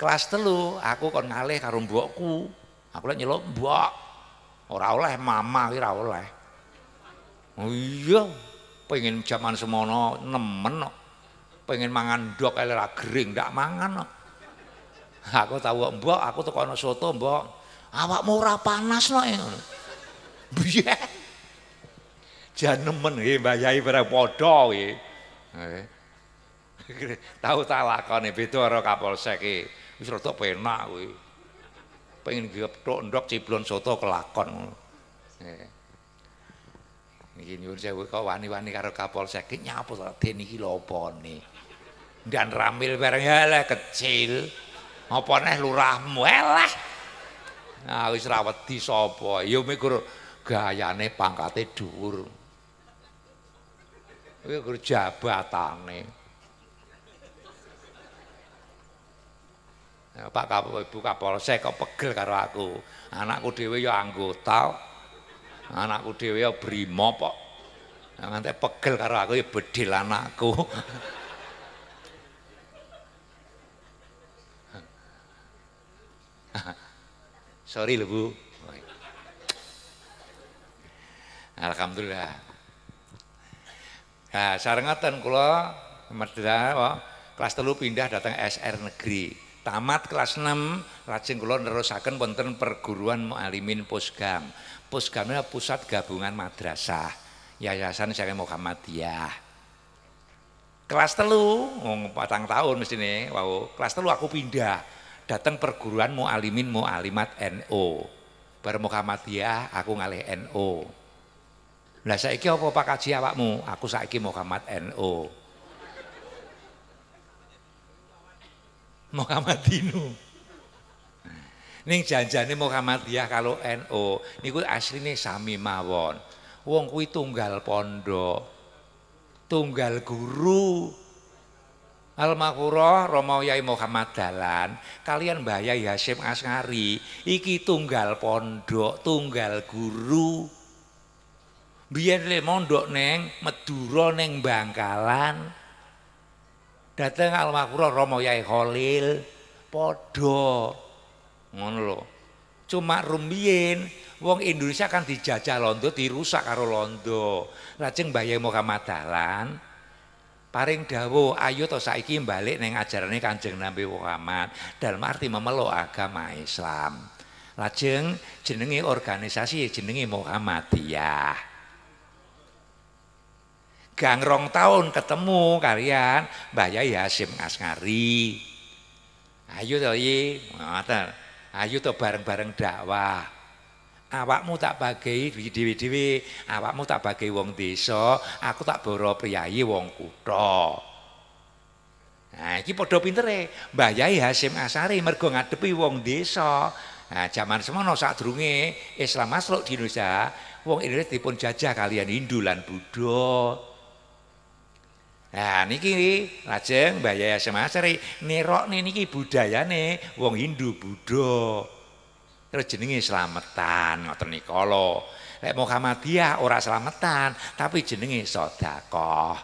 Kelas telu aku kon ngalih karo mbokku. Aku lek nyelok mbok. Ora oleh mama ki ora oleh. Oh iya, pengen jaman semono nemen Pengen mangan dok elera gering ndak mangan Aku tahu mbok, aku tuh kono soto mbok. Awakmu ora panas no Biyen. Janemen nggih eh, Mbah Yai ora padha nggih. Eh. Eh. Tahu tak lakone beda karo Kapolsek iki. Wis rada penak kuwi. Pengen gepthuk ndok ciblon soto kelakon ngono. Niki nyuwun sewu kok wani-wani karo Kapolsek iki nyapa to den iki Dan Ramil bareng ya lah kecil. Apa neh lurahmu eleh. Ah nah, wis ra wedi sapa. Ya mikur gayane pangkate dhuwur. Kuwi kerjabatane. Ya, Pak Kapolres, Ibu Kapolsek kok pegel karo aku. Anakku dhewe ya anggota. Anakku dhewe ya brimo kok. Ya, nganti pegel karo aku ya bedil anakku. Sorry lho Bu. Alhamdulillah. Nah, kulo kula oh, kelas telu pindah datang SR negeri. Tamat kelas 6 lajeng kula nerusaken wonten perguruan mualimin Pusgam. Pusgam pusat gabungan madrasah Yayasan Syekh Muhammadiyah. kelas telu oh, patang tahun mesti nih wow kelas telu aku pindah datang perguruan alimin mualimin alimat NO bar Muhammadiyah aku ngalih NO lah saiki apa Pak Kaji awakmu? Aku saiki Muhammad NU. NO. Muhammad Dino. Ning janjane Muhammadiyah kalau NU NO. asli asline sami mawon. Wong kuwi tunggal pondok. Tunggal guru. al makuroh Romo Yai Muhammad Dalan kalian Mbah Yai Hasyim Asngari iki tunggal pondok, tunggal guru biar le mondok neng meduro neng Bangkalan dateng almarhum Romo Yai Holil Podo ngono cuma rumiyin wong Indonesia kan dijajah londo dirusak karo londo lajeng Mbah Yai Muhammad Dalan paring dawuh ayo to saiki balik neng ajarane Kanjeng Nabi Muhammad dalam arti memeluk agama Islam lajeng jenenge organisasi ya jenenge Muhammadiyah gang rong tahun ketemu kalian Mbah Yai Hasim Asngari. Ayo to iki, ngoten. Ayo to bareng-bareng dakwah. Awakmu tak bagi dhewe-dhewe, awakmu tak bagi wong desa, aku tak boro priyayi wong kutha. Nah, podo pinter pintere. Mbah Yai Hasim Asari mergo ngadepi wong desa. Nah, zaman semono drunge Islam masuk di Indonesia, wong Indonesia dipun jajah kalian Hindu lan Buddha. Nah niki lajeng Mbah Yaya Semasri nih niki budayane wong Hindu Buddha. Terus jenenge slametan ngoten Nikolo. lho. Lek Muhammadiyah ora slametan, tapi jenenge sedekah.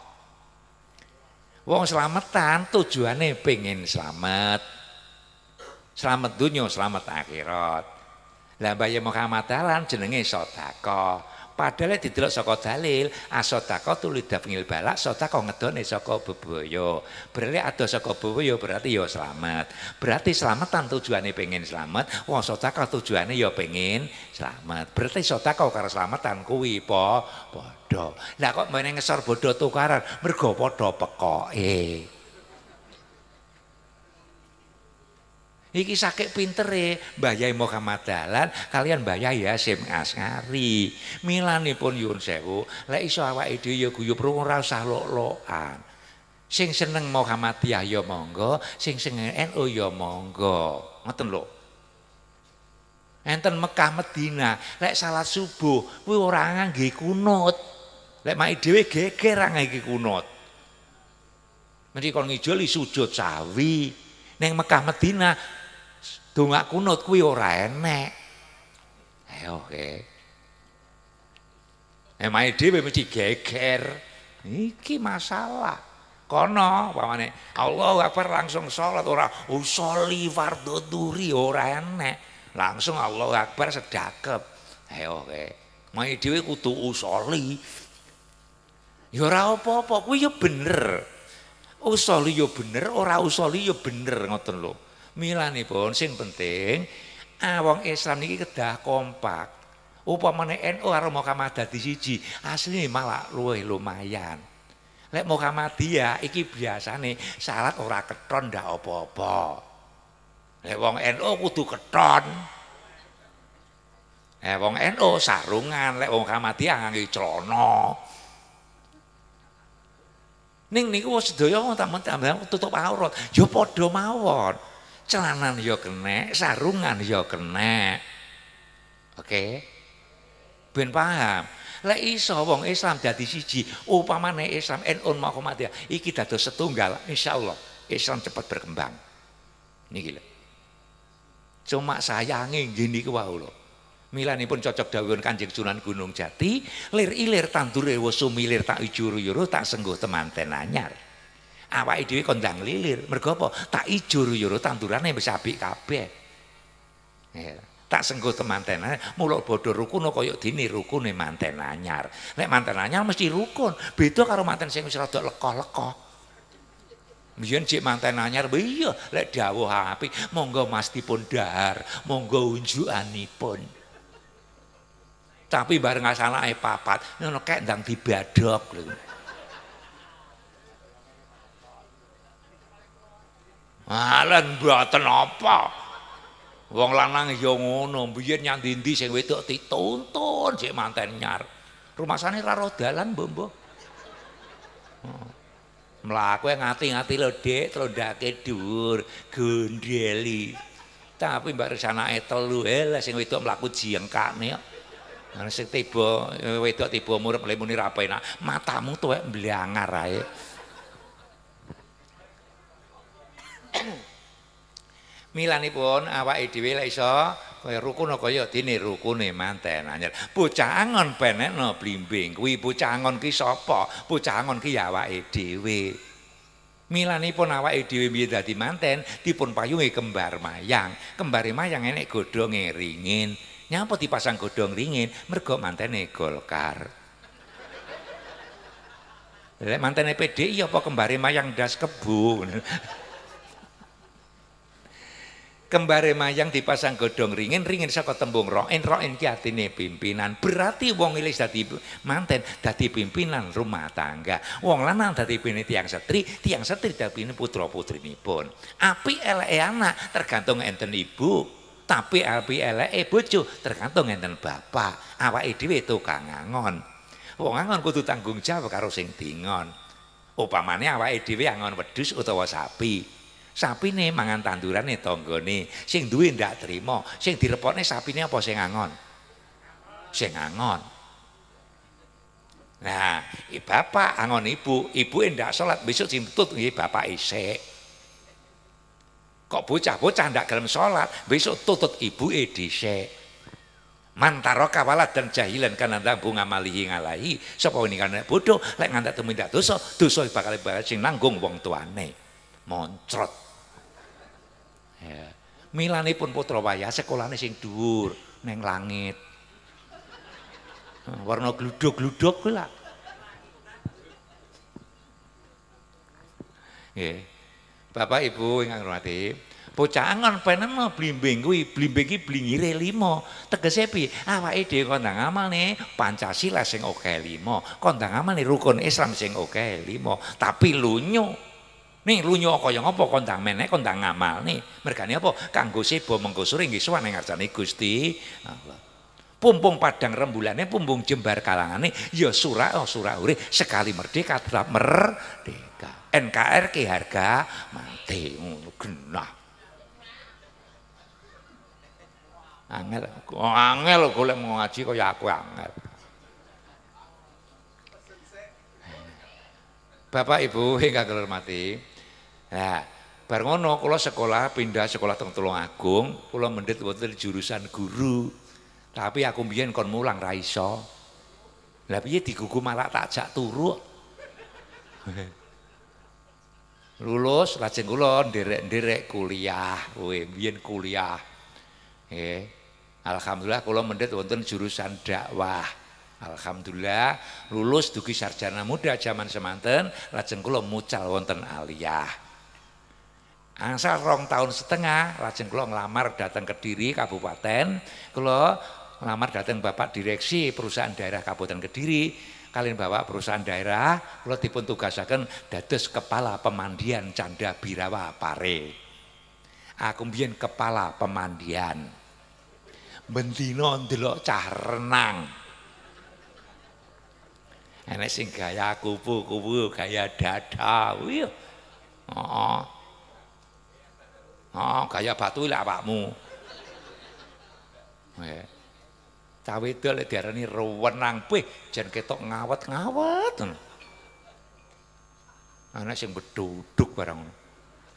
Wong slametan tujuane pengen selamat. Selamat dunia, selamat akhirat. Lah Mbah Yaya Muhammad jenenge sedekah. Padahal didelok saka dalil, asodaka ah, tulida pengil balak, sodaka ngedone saka beboyo. Berarti ada saka beboyo berarti ya selamat. Berarti selamatan tujuannya pengen selamat, wong sodaka tujuannya ya pengen selamat. Berarti sodaka karena selamatan kuwi po padha. Nah kok main ngesor bodho tukaran, mergo pekoe. pekoke. Iki sakit pinter ya bayai Muhammad Dalan kalian bayai ya Hasyim Asngari. pun Yun sewu, lek iso awak itu ya guyub ora rasa lo loan. Sing seneng Muhammadiyah ya monggo, sing seneng NU ya monggo. Ngaten lo? Enten Mekah Medina, lek salat subuh kuwi ora ngangge kunut. Lek mak dhewe geger ra ngangge kunut. Mesti kon ngijoli sujud sawi. Neng Mekah Medina Dongak kunut kuwi ora enek. Ayo oke. Emahe dhewe mesti geger. Iki masalah. Kono pamane allah Akbar langsung sholat ora usoli fardhu duri ora enek. Langsung allah Akbar sedakep. Ayo oke. Mae dhewe kudu usoli. Ya ora apa-apa, kuwi ya bener. Usoli ya bener, ora usoli ya bener ngoten lho. Milanipun sing penting awang ah, Islam niki kedah kompak. Upamane NU karo Muhammadiyah siji, asline malah luwe lumayan. Lek Muhammadiyah iki biasa nih. Syarat ora keton ndak apa-apa. Lek wong NU kudu keton. Eh wong NU sarungan, lek wong Muhammadiyah nganggo celana. Ning niku sedaya wong tak mentah tutup aurat, ya padha mawon celanan yo ya kena, sarungan yo ya kena. Oke. Okay? Ben paham. Lek iso wong Islam jati siji, upamane Islam NU Muhammadiyah iki dados setunggal, Allah Islam cepat berkembang. nih gila Cuma sayangi gini ke wau lo. Milan pun cocok daun Kanjeng Sunan Gunung Jati, lir ilir tandure wosu milir tak ijuru yuru tak sengguh teman tenanyar Awake dhewe kondang lilir. Mergo apa? Tak ijur-jur tandurane wis apik kabeh. Ya. Tak sengguh temantenane, mulok bodoh rukun dini rukun nih manten anyar. Nek manten anyar mesti rukun, beda karo manten sing wis rada lekok, lekoh Mbiyen cik manten anyar, iya lek dawuh api, monggo mastipun dahar, monggo pun, Tapi bareng asalae papat, ngono kek ndang dibadok lho. Alen mboten apa. Wong lanang ya ngono, biyen nyang ndi sing wedok dituntun sik manten nyar. Rumasane ra ro dalan mbok. Hmm. Mlaku ngati-ngati lho Dik, trondake dhuwur, gondeli. Tapi mbak resanake telu, heh sing wedok mlaku jengkane kok. Ya. Nah, sing tiba eh, wedok tiba murup lemune ra penak. Matamu tuwek mblangar ae. Milanipun awak dhewe lah iso kaya rukun kaya ruku nih manten anjir. Bocah angon no blimbing kui bocah angon ki sopo Bocah angon ki awake Milani Milanipun awak dhewe beda dadi manten dipun payungi kembar mayang. Kembare mayang enek godong ringin. Nyapa dipasang godong ringin? Mergo manten mantene Golkar. Lek mantene PDI apa kembare mayang das kebu. kembare mayang dipasang godhong ringin ringin saka tembung roen roen ki atine pimpinan berarti wong ilis dadi manten dadi pimpinan rumah tangga wong lanang dadi pimpinan tiang setri tiang setri dadi putra pun. api eleke anak tergantung enten ibu tapi api eleke bojo tergantung enten bapak Awak dhewe tukang ngangon wong ngangon kudu tanggung jawab karo sing dingon upamane awak dhewe angon wedhus utawa sapi Sapi nih mangan tanduran nih e tonggo nih sing duit ndak terima sing sapi nih apa sing angon? Sing angon. Nah, bapak angon ibu, ibu ndak sholat besok simtut nih bapak Ise. Kok bocah-bocah ndak gelem sholat? besok tutut ibu e mantaro kawalat dan jahilan karena bunga amalihi ngalahi sapa ini karena bodoh lek ngantek temu ndak dosa dosa bakal bakal sing nanggung wong tuane moncrot Ya. Milane pun putra wayah sekolahnya sing dhuwur neng langit. Warna gludok gludok kuwi lah. Nggih. Bapak Ibu ingkang hormati, pocangan penema blimbing kuwi blimbing iki blingire 5 tegese piye awake dhewe kondang amalne Pancasila sing oke 5 kondang nih rukun Islam sing oke 5 tapi lunyuk. Nih lunyo kaya ngapa kon menek kondang ngamal nih. Mergane apa? Kanggo sebo mengko sore nggih sowan ngarsane Gusti Allah. Pumpung padang rembulane pumpung jembar kalangane ya sura oh surak urip sekali merdeka tetap merdeka. NKRI harga mati ngono genah. Angel, oh, angel golek mau ngaji ya aku angel. Bapak Ibu hingga kula mati Nah, bar ngono kula sekolah pindah sekolah teng Agung, kula mendet wonten jurusan guru. Tapi aku mbiyen kon mulang ra iso. Lah piye digugu malah tak jak turu. Lulus lajeng kula nderek-nderek kuliah, kowe kuliah. Eh, Alhamdulillah kula mendet wonten jurusan dakwah. Alhamdulillah lulus dugi sarjana muda zaman semanten lajeng kula mucal wonten aliyah. Angsal rong tahun setengah, lajeng kula ngelamar datang ke diri Kabupaten, kula ngelamar datang Bapak Direksi Perusahaan Daerah Kabupaten Kediri, kalian bapak perusahaan daerah, kula tugas akan dados kepala pemandian Canda Birawa Pare. Aku mbien kepala pemandian. Bendina ndelok cah renang. Enak sing gaya kupu-kupu, gaya dada, wih. Oh, Oh, gaya batu lah awakmu. Nggih. itu wedok lek diarani rewenang pih jan ketok ngawet-ngawet. Anak sing beduduk barang.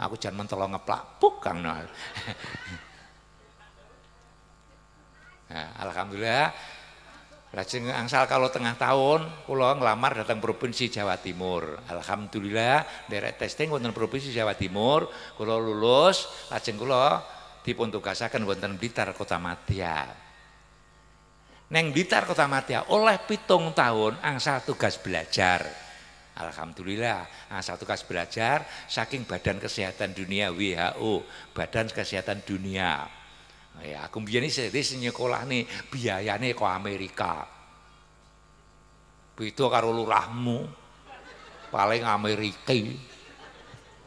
Aku jangan mentelo ngeplak puk Kang. Nah, alhamdulillah Lajeng angsal kalau tengah tahun kula ngelamar datang provinsi Jawa Timur. Alhamdulillah derek testing wonten provinsi Jawa Timur, kula lulus, lajeng kula dipun tugasaken wonten Blitar Kota Matia. Neng Blitar Kota Matia, oleh pitung tahun angsal tugas belajar. Alhamdulillah angsal tugas belajar saking Badan Kesehatan Dunia WHO, Badan Kesehatan Dunia. Ya, aku mbiyen iki sekolah nyekolahne biayane kok Amerika. Beda karo lurahmu. Paling Amerika.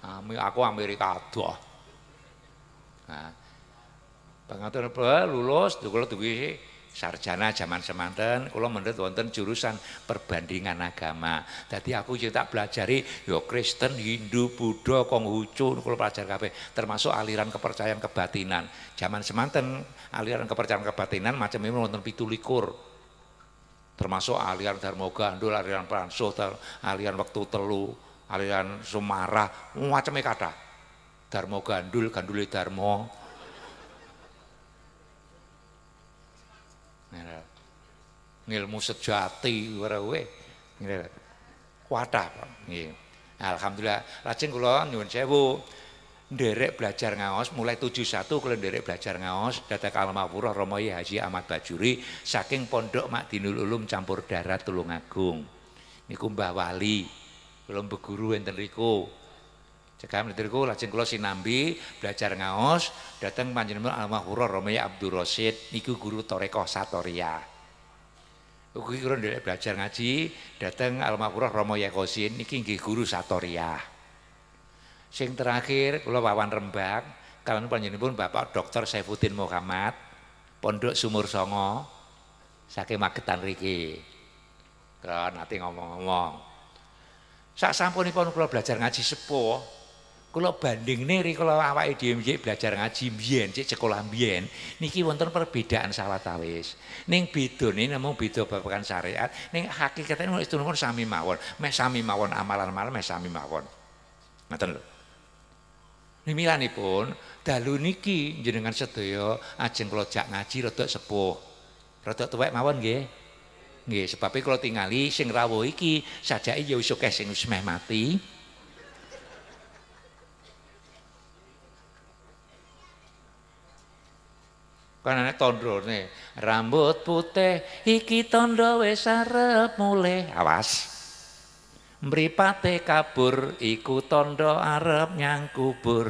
Ame aku Amerika adoh. Nah. Pengaturan lulus, duwe duwe sarjana zaman semanten kalau mendhet wonten jurusan perbandingan agama. Jadi aku juga tak pelajari yo Kristen, Hindu, Buddha, Konghucu Kalau pelajar kabeh termasuk aliran kepercayaan kebatinan. Zaman semanten aliran kepercayaan kebatinan macam ini wonten pitulikur. termasuk aliran Dharma Gandul, aliran Pransuh, aliran waktu Telu, aliran Sumara, macamnya kata. Dharma Gandul, Ganduli Dharma, ngilmu sejati warawe kowe. Wadah, Alhamdulillah rajin kula nyuwun sewu. Nderek belajar ngaos mulai 71 kula nderek belajar ngaos dhateng Almawura Romoyi Haji Ahmad Bajuri saking Pondok Madinul Ulum Campur Darat Tulungagung. Niku Mbah Wali belum beguru enten riku. Cekam nitirku lajeng kula sinambi belajar ngaos dateng panjenengan almarhum Romaya Abdul Rosid niku guru Torekoh Satoria. Ugi kula belajar ngaji dateng almarhum Romo Kosin niki nggih guru Satoria. Sing terakhir kula wawan Rembang kalian panjenengan Bapak Dr. Saifuddin Muhammad Pondok Sumur Songo saking Magetan riki. kan nanti ngomong-ngomong. saat sampun sampunipun kula belajar ngaji sepuh kalau banding niri kalau awak mbiyen belajar ngaji mbiyen, cek sekolah mbiyen, niki wonten perbedaan sawatawis. Ning nih namun beda babagan syariat, ning hakikate itu namun sami mawon. Meh sami mawon amalan malam meh sami mawon. Ngoten lho. pun dalu niki jenengan sedaya ajeng kula jak ngaji rotok sepuh. rotok tuwek mawon nggih. Nggih, sebab e kalau tingali sing rawuh iki sajake ya iso akeh sing wis meh mati. Kan ana tandrone. Rambut putih iki tandha wis arep mulih. Awas. Mripate kabur iku tandha arep nyang kubur.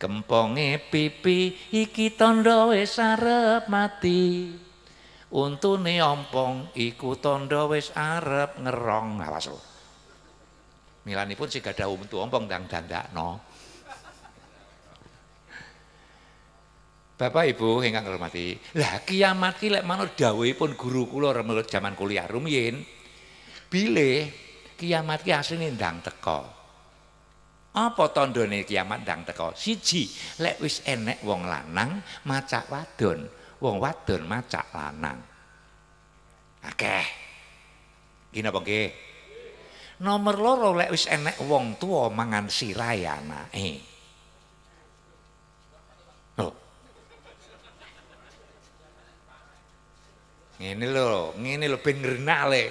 Kempongi pipi iki tandha wis arep mati. Untune ompong iku tandha wis arep ngerong. Awas lho. Milanipun si gadah untu ompong dang no. Bapak Ibu ingkang kula hormati, lah kiamat ki lek manut pun guru kula remelut jaman kuliah rumiyin, bilih kiamat ki asline ndang teka. Apa tandane kiamat ndang teka? Siji, lek wis enek wong lanang macak wadon, wong wadon macak lanang. Akeh. gina napa nggih? Nomor loro lek wis enek wong tua mangan sirae ya anake. Eh. Ngene lho, ngene lho ben ngrenale.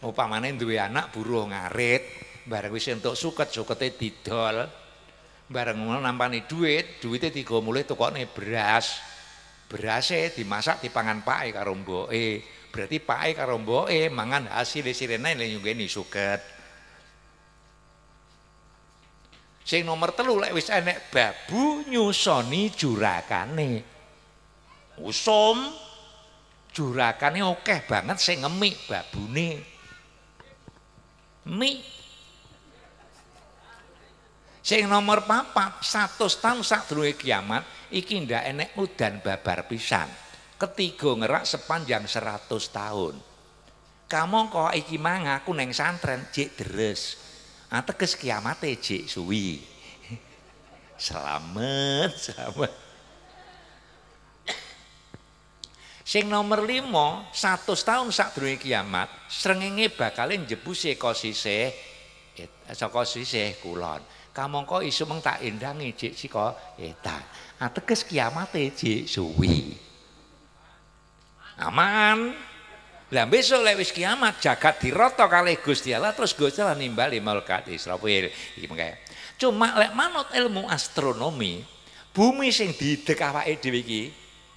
Upamane duwe anak buruh ngarit, bareng wis entuk suket, sukete didol. Bareng ngono nampani duit, duwite tiga mulih tokone beras. Berase dimasak dipangan pake karo mboke. Berarti pake karo mboke mangan hasil sirene juga ini suket. Sing nomor telu lek wis enek babu nyusoni jurakane. Usum jurakane oke banget sing ngemik babune. Mi. Sing nomor papat 100 tahun sadurunge kiamat iki ndak enek udan babar pisan. Ketiga ngerak sepanjang 100 tahun. Kamu kok iki mang aku neng santren jek deres. Ateges ah, kiamate jek suwi. selamat, selamat. Sing nomor lima, satu tahun sadurunge kiamat, srengenge kalian jebusi seka sisih kulon. Kamu kulon. isu isuk meng tak endangi jek sika eta. Ateges nah, kiamat jek suwi. Aman. Lah besok lewis kiamat jagat dirata kalih Gusti Allah terus Gusti Allah nimbali malaikat Israfil. Iki Cuma lek manut ilmu astronomi, bumi sing didek awake dhewe iki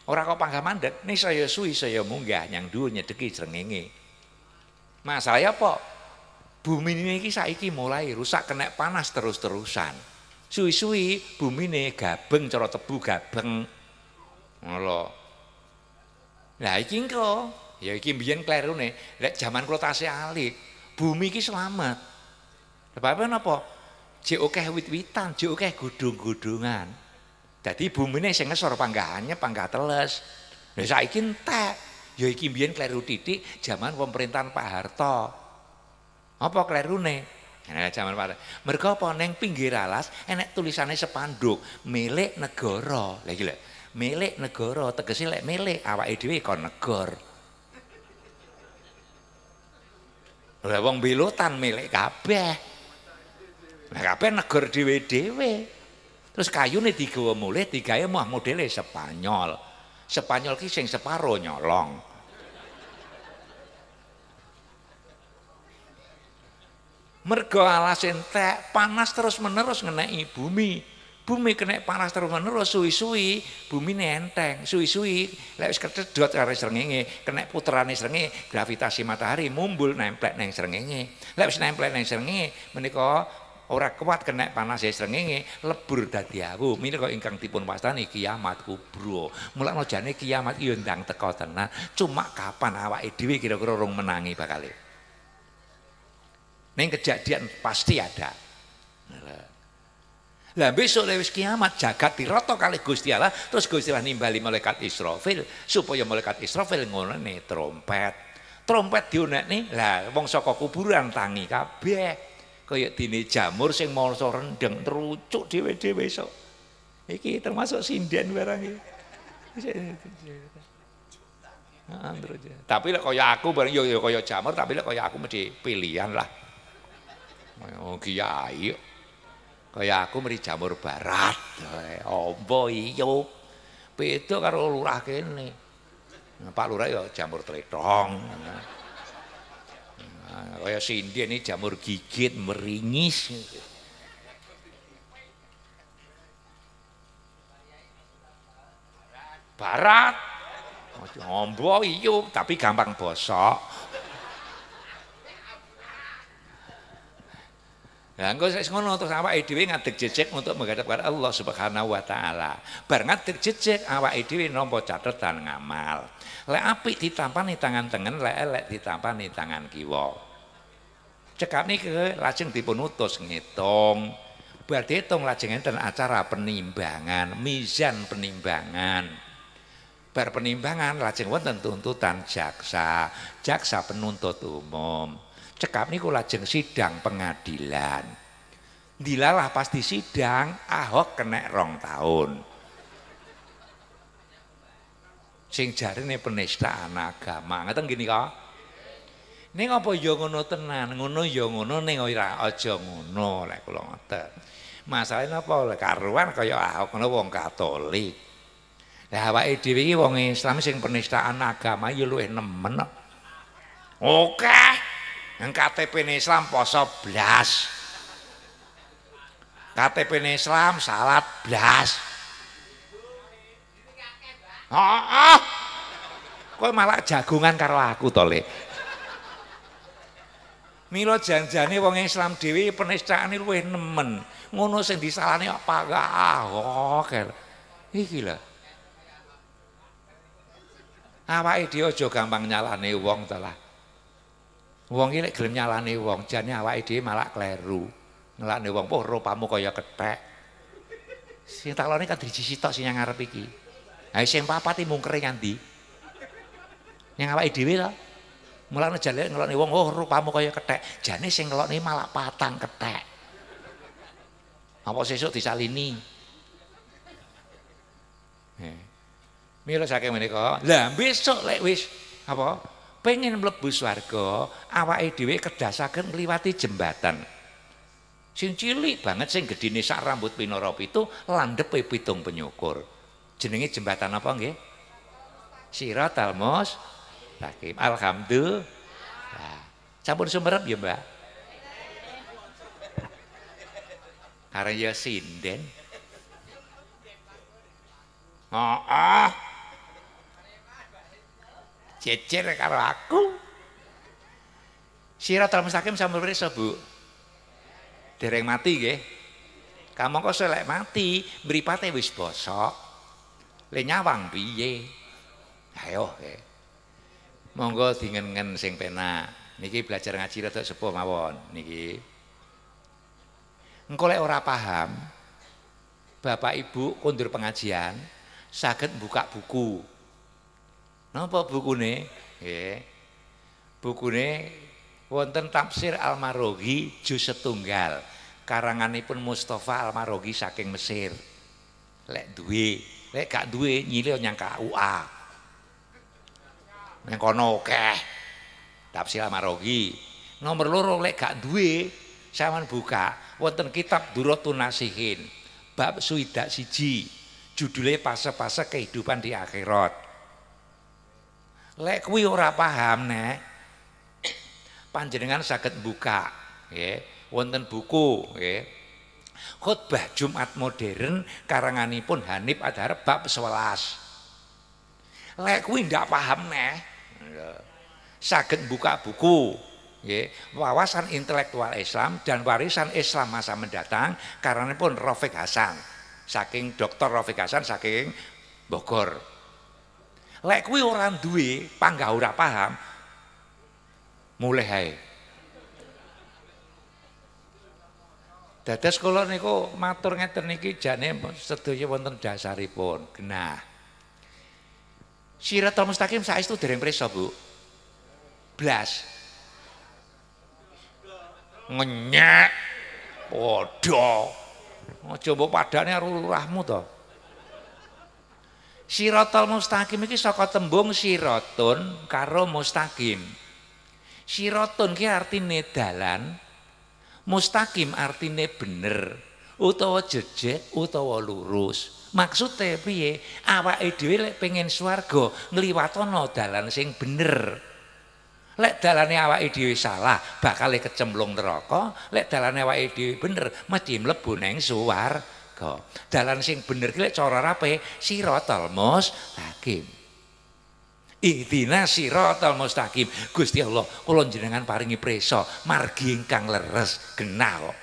Orang kok panggah mandek, nih saya suwi saya munggah yang dulu nyedeki jrengenge. Masalahnya apa? Bumi ini iki saiki mulai rusak kena panas terus-terusan. Suwi-suwi bumi ini gabeng cara tebu gabeng. Ngono. Nah iki ya iki mbiyen klerune, lek jaman kula tasih bumi ini selamat. Sebabnya apa Jek akeh wit-witan, jek gudung gudungan. Jadi bumi ini sing ngesor panggahannya panggah teles. Nah saiki entek. Ya iki mbiyen kleru titik zaman pemerintahan Pak Harto. Apa klerune? Nah, zaman Pak Harto. Mergo apa ning pinggir alas enek tulisannya sepanduk milik negara. Lha iki Milik negara tegese lek milik awake dhewe kon negor. Lah wong belotan milik kabeh. Lah kabeh negor dhewe-dhewe. Terus kayune digawa mulai digawe mah modelnya Spanyol. Spanyol ki sing separo nyolong. Mergo alas entek, panas terus menerus ngenai bumi. Bumi kena panas terus menerus suwi-suwi, bumi nenteng, suwi-suwi lek wis kecedot karo srengenge, kena puterane srengenge, gravitasi matahari mumbul nemplek neng srengenge. Lek wis nemplek neng srengenge menika ora kuat kena panas ya serengenge lebur dadi awu menika ingkang dipun wastani kiamat kubro mulane jane kiamat iya ndang teko tenan cuma kapan awak dhewe kira-kira rong menangi bakale ning kejadian pasti ada lah besok lewis kiamat jagat diroto kali Gusti Allah terus Gusti Allah nimbali malaikat Israfil supaya malaikat Israfil ngono nih trompet trompet diunek nih lah wong saka kuburan tangi kabeh kaya dini jamur sing mangsa rendeng terucuk di dhewe besok, Iki termasuk sinden barang iki. tapi lek kaya aku bareng yo kaya jamur tapi lek kaya aku mesti pilihan lah. Oh kiai kaya aku mesti jamur barat. Eh, ombo iyo. Beda karo lurah kene. Nah, Pak lurah yo ya jamur tretong. Nah, kayak India ini jamur gigit meringis barat ngombo iyo tapi gampang bosok Lah engko sik ngono terus awake dhewe ngadeg jejeg untuk menghadap kepada Allah Subhanahu wa taala. Bar ngadeg jejeg awake dhewe nampa catetan ngamal. Lek apik ditampani tangan tengen, lek elek ditampani tangan kiwa. nih ke lajeng dipunutus ngitung. Bar diitung lajeng enten acara penimbangan, mizan penimbangan. bar penimbangan lajeng wonten tuntutan jaksa, jaksa penuntut umum cekap niku lajeng sidang pengadilan. Dilalah pasti sidang Ahok kena rong tahun. Sing jari jarine penistaan agama. ngerti gini kok. Ini ngopo ya ngono tenan, ngono ya ngono ini ora aja ngono lah kula ngerti. Masalahnya apa? karuan kaya Ahok ngono wong Katolik. Lah awak dhewe ini wong Islam sing penistaan agama ya lu nemen Oke. Okay. Yang KTP Islam poso blas. KTP Islam salat blas. Oh, oh. malah jagungan karo aku to, Milo janjane wong Islam ya penistaan ini luwih nemen. Ngono sing disalahne apa gak ahok. Iki lho. Awake dhewe aja gampang nyalane wong to Wong ini nek gelem nyalane wong, jane awake dhewe malah kleru. Ngelakne wong, "Poh, rupamu kaya kethek." Sing taklone kan driji sitok sing ngarep iki. Ha sing papat iki mungkere nganti. Yang awake dhewe to. Mulane jane ngelokne wong, "Oh, rupamu kaya kethek." Jane sing ngelokne malah patang kethek. Apa sesuk disalini? Eh, Mila saking menika. Lah besok lek wis apa pengen mlebu swarga awake dhewe kedasaken ngliwati jembatan sing cilik banget sing gedine sak rambut pinorop itu landepe pitung penyukur jenenge jembatan apa nggih Siratal takim alhamdulillah campur sumerep ya Mbak karena ya sinden Oh, ah jejer karo aku Siratal mustaqim sampun pirsa Bu dereng mati nggih kamu kok selek mati mripate wis bosok le nyawang piye ayo nggih monggo dingengen sing penak niki belajar ngaji rada sepuh mawon niki engko lek ora paham Bapak Ibu kundur pengajian sakit buka buku Napa bukune? buku ini, wonten tafsir Al-Maroghi juz setunggal. Karanganipun Mustafa Al-Maroghi saking Mesir. Lek duwe, lek gak duwe nyile nyang KUA. Nang kono Tafsir Al-Maroghi. Nomor loro lek gak duwe sampean buka wonten kitab Duratun Nasihin bab suida siji judulnya fase-fase kehidupan di akhirat Lek kuwi ora paham nek panjenengan sakit buka nggih, wonten buku nggih. Khotbah Jumat modern karanganipun Hanif Adhar bab 11. Lek kuwi ndak paham nih, iya. sakit buka buku Ya, wawasan intelektual Islam dan warisan Islam masa mendatang karena pun Rafiq Hasan saking dokter Rafiq Hasan saking Bogor Lek kuwi ora duwe, panggah ora paham, mulai ae. Dadas kula niku matur ngeten niki jane sedaya wonten dasaripun. Genah. Siratal mustaqim saestu dereng preso Bu. Blas. Ngenyek. Padha. Aja mbok padane karo lurahmu to. Sirotol mustaqim itu saka tembung sirotun, karo mustaqim. Sirotun ki artine dalan, mustaqim artine bener, utawa jejeg utawa lurus. Maksudnya piye? awak dhewe lek pengen swargo ngliwatono dalan sing bener. Lek dalane awak dhewe salah, bakal kecemplung neraka. Lek dalane awak dhewe bener, mati mlebu neng swarga. Dalam Dalan sing bener ki lek cara rape siratal mustaqim. Ihdina mustaqim. Gusti Allah, kula jenengan paringi preso margi ingkang leres genah kok.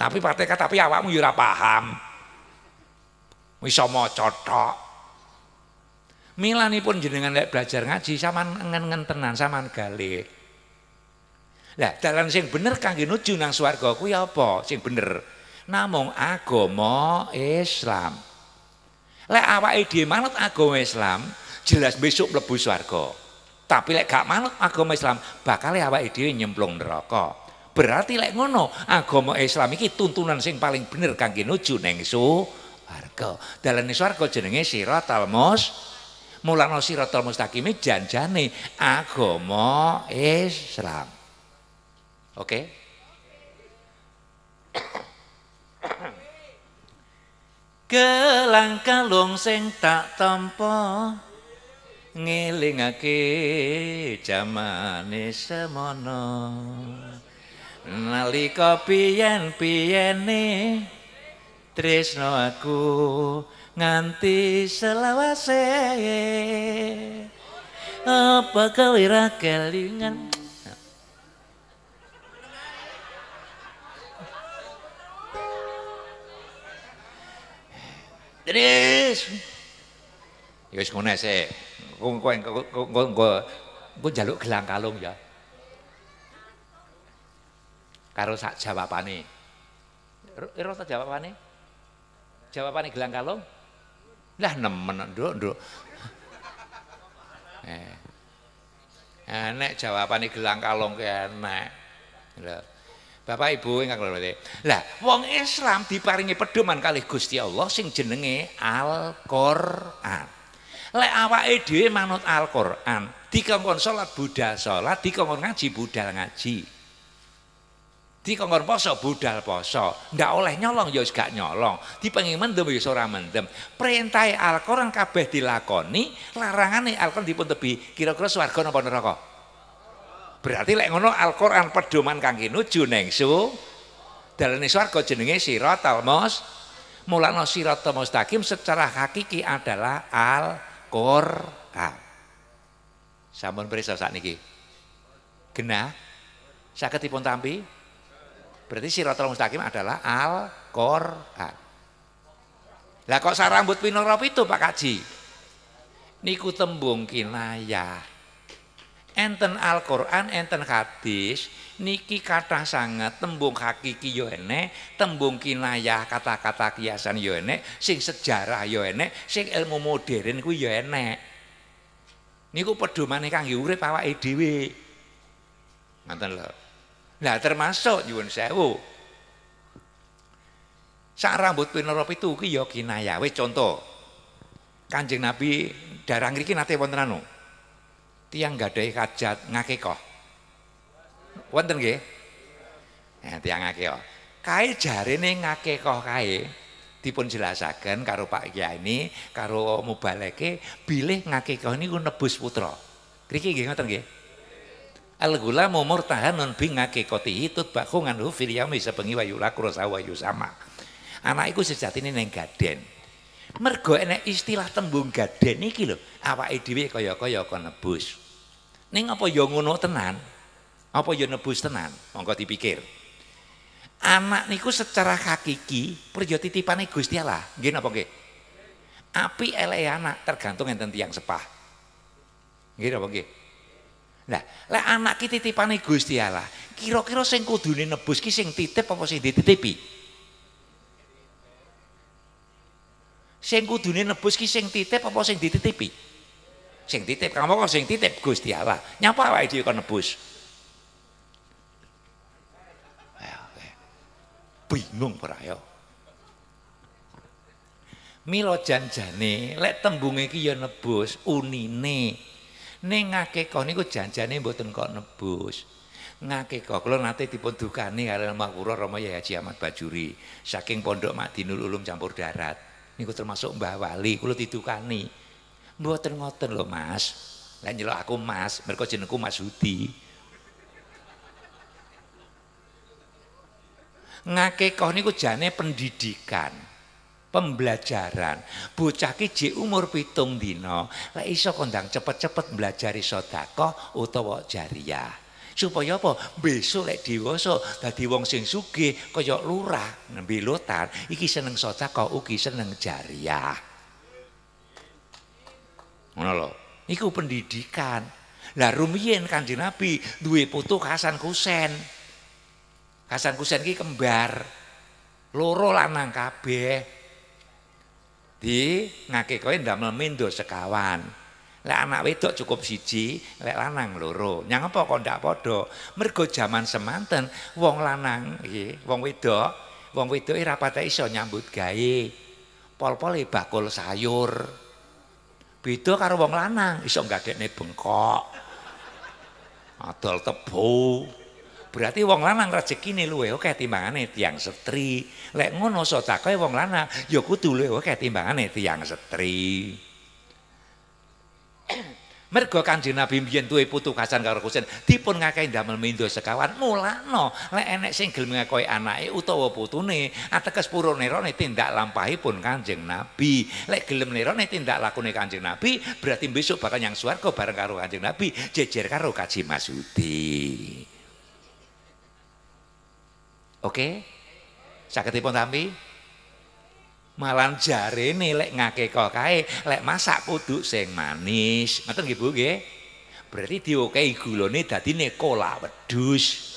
Tapi pateka tapi awakmu yo ya paham. Iso maca tok. pun jenengan lek belajar ngaji sama ngen-ngen tenan, sama galih. Lah dalan sing bener kangge nuju nang swarga kuwi apa? Sing bener. Namung agama Islam. Lek awake dhewe manut agama Islam, jelas besok mlebu swarga. Tapi lek gak manut agama Islam, bakal awake dhewe nyemplung neraka. Berarti lek ngono, agama Islam iki tuntunan sing paling bener kangge nuju ning swarga. Dalane swarga jenenge siratal mustaqim. Mulana siratal mustaqim janjane agama Islam. Oke. Kelang kalung sing tak tampa ngelingake jamane semono. Nalika piyen-piyene tresno aku nganti selawase. Apa kau kelingan? Tris. Ya wis ngene sik. Kung kowe engko njaluk gelang kalung ya. Karo sak jawabane. Ero sak jawabane? Jawabane gelang kalung? Lah nemen nduk nduk. Eh. Enek jawabane gelang kalung ki enek. Lho. Bapak Ibu ingat kalau berarti. Lah, wong Islam diparingi pedoman kali Gusti Allah sing jenenge Al-Qur'an. Lek awake dhewe manut Al-Qur'an, dikongkon salat budal salat, dikongkon ngaji budal ngaji. Dikongkon poso budal poso, ndak oleh nyolong ya gak nyolong, Dipengin mendem ya ora mendem. Perintahe Al-Qur'an kabeh dilakoni, larangane Al-Qur'an dipun tebi. Kira-kira swarga napa neraka? Berarti lek ngono Al-Qur'an pedoman kangge nuju neng su dalane swarga jenenge siratal mus. Mulana siratal mustaqim secara hakiki adalah Al-Qur'an. Sampun sak niki, Genah. dipun tampi. Berarti siratal mustaqim adalah Al-Qur'an. Lah kok sarambut pinoro itu Pak Kaji? Niku tembung kinayah enten Al-Qur'an, enten hadis, niki kata sangat tembung hakiki yo tembung kinayah kata-kata kiasan yo sing sejarah yo sing ilmu modern ku yo Niku pedomane kang yure pawa EDW, nganten lo. Nah termasuk nyuwun sewu. Sak rambut pinara itu ki yo ya kinayah. Wis contoh. Kanjeng Nabi darang riki nate wonten anu tiang gadai kajat ngakekoh wonten nggih eh tiang ngakekoh kae jarene ngakekoh kae dipun jelasaken karo Pak Kiai ini karo mubaleke bilih ngakekoh niku nebus putra kriki nggih ngoten nggih Al gulamu murtahanun bi ngakekotihi tut bakungan hu fil yaumi sabengi wayu yulakru sawayu sama. anak iku sejatine ning gaden Mergo enek istilah tembung gaden nih lho, awake dhewe kaya-kaya kon nebus. Ning apa ya ngono tenan? Apa ya nebus tenan? Monggo dipikir. Anak niku secara hakiki titipan titipane Gusti Allah. Nggih napa nggih? Api elek anak tergantung enten tiang sepah. Nggih napa nggih? Nah, le anak ki titipane Gusti Allah, kira-kira sing kudune nebus ki sing titip apa sing dititipi? Sing kudune nebus ki sing titip apa sing dititipi? Sing titip, kamu kok sing titip Gusti Allah. Nyapa awake dhewe kok nebus? Ya, Bingung ora ya. Mila janjane lek tembunge iki ya nebus unine. Ning kok niku janjane mboten kok nebus. ngake kok kula nate dipun dukani kalian Makura Rama Haji Ahmad Bajuri saking Pondok Madinul Ulum Campur Darat niku termasuk Mbah Wali kula ditukani. Mboten ngoten lho Mas. Lah nyelok aku Mas, mergo jenengku Mas Hudi. kok niku jane pendidikan, pembelajaran. Bocah ki jek umur pitung dino lek iso kondang cepet-cepet belajar sedekah utawa jariah. Supaya apa? Besok lek dewasa dadi wong sing sugih kaya lurah nembe lotar iki seneng sedekah ugi seneng jariah. Ngono lho. Iku pendidikan. Lah rumiyin kanji Nabi duwe putu Hasan Kusen. Hasan Kusen iki kembar. Loro lanang kabeh. Di koin damel mindo sekawan. Lek anak wedok cukup siji, lek lanang loro. Nyang apa kok ndak padha? Mergo jaman semanten wong lanang nggih, wong wedok, wong wedoke ora patek iso nyambut gawe. Pol-pole bakul sayur. Beda karo wong lanang, iso gadekne bengkok. Adol tebu. Berarti wong lanang rezekine luwih akeh timbangane tiang setri. Lek ngono so e wong lanang ya kudu luwih akeh timbangane tiang setri. Mergo Kanjeng Nabi mbiyen duwe kasan karo Husain, dipun ngakei damel mindo sekawan mulakno lek enek sing gelem ngakoi anake utawa putune, ateges puro nerone tindak pun Kanjeng Nabi. Lek gelem nerone tindak lakune Kanjeng Nabi, berarti besok bakal nyang swarga bareng karo Kanjeng Nabi, jejer karo Kaji Masudi. Oke? Okay? Saketipun tampi? Malan nih lek ngakeka kae, lek masak kudu sing manis. Ngoten nggih Bu nggih. Berarti diokehi gulane dadine kola wedhus.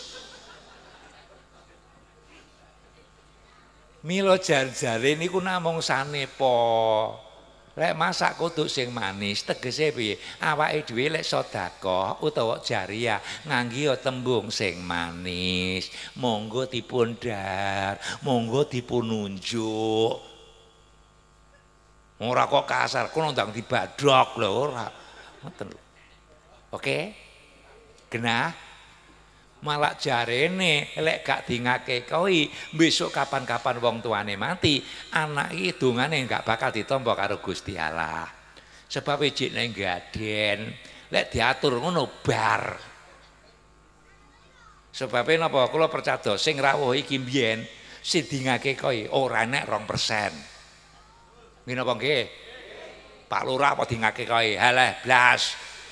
Milo jar-jare niku namung po, Lek masak kudu sing manis, tegese piye? Awake dhewe lek sedekah utawa jariah ngangge ya tembung sing manis. Monggo dipun dar, monggo dipun unjuk. Ora kok kasar, kok ndang dibadok lho ora. Ngoten lho. Oke? Genah malah jarene lek gak dingake koi besok kapan-kapan wong tuane mati anak hitungan yang gak bakal ditampa karo Gusti Allah sebab ejine gaden lek diatur ngono bar sebabnya napa kula percaya sing rawuh iki mbiyen sidingake koi ora nek 2% Ngene apa nggih? Pak Lurah apa dingake kowe? Halah blas.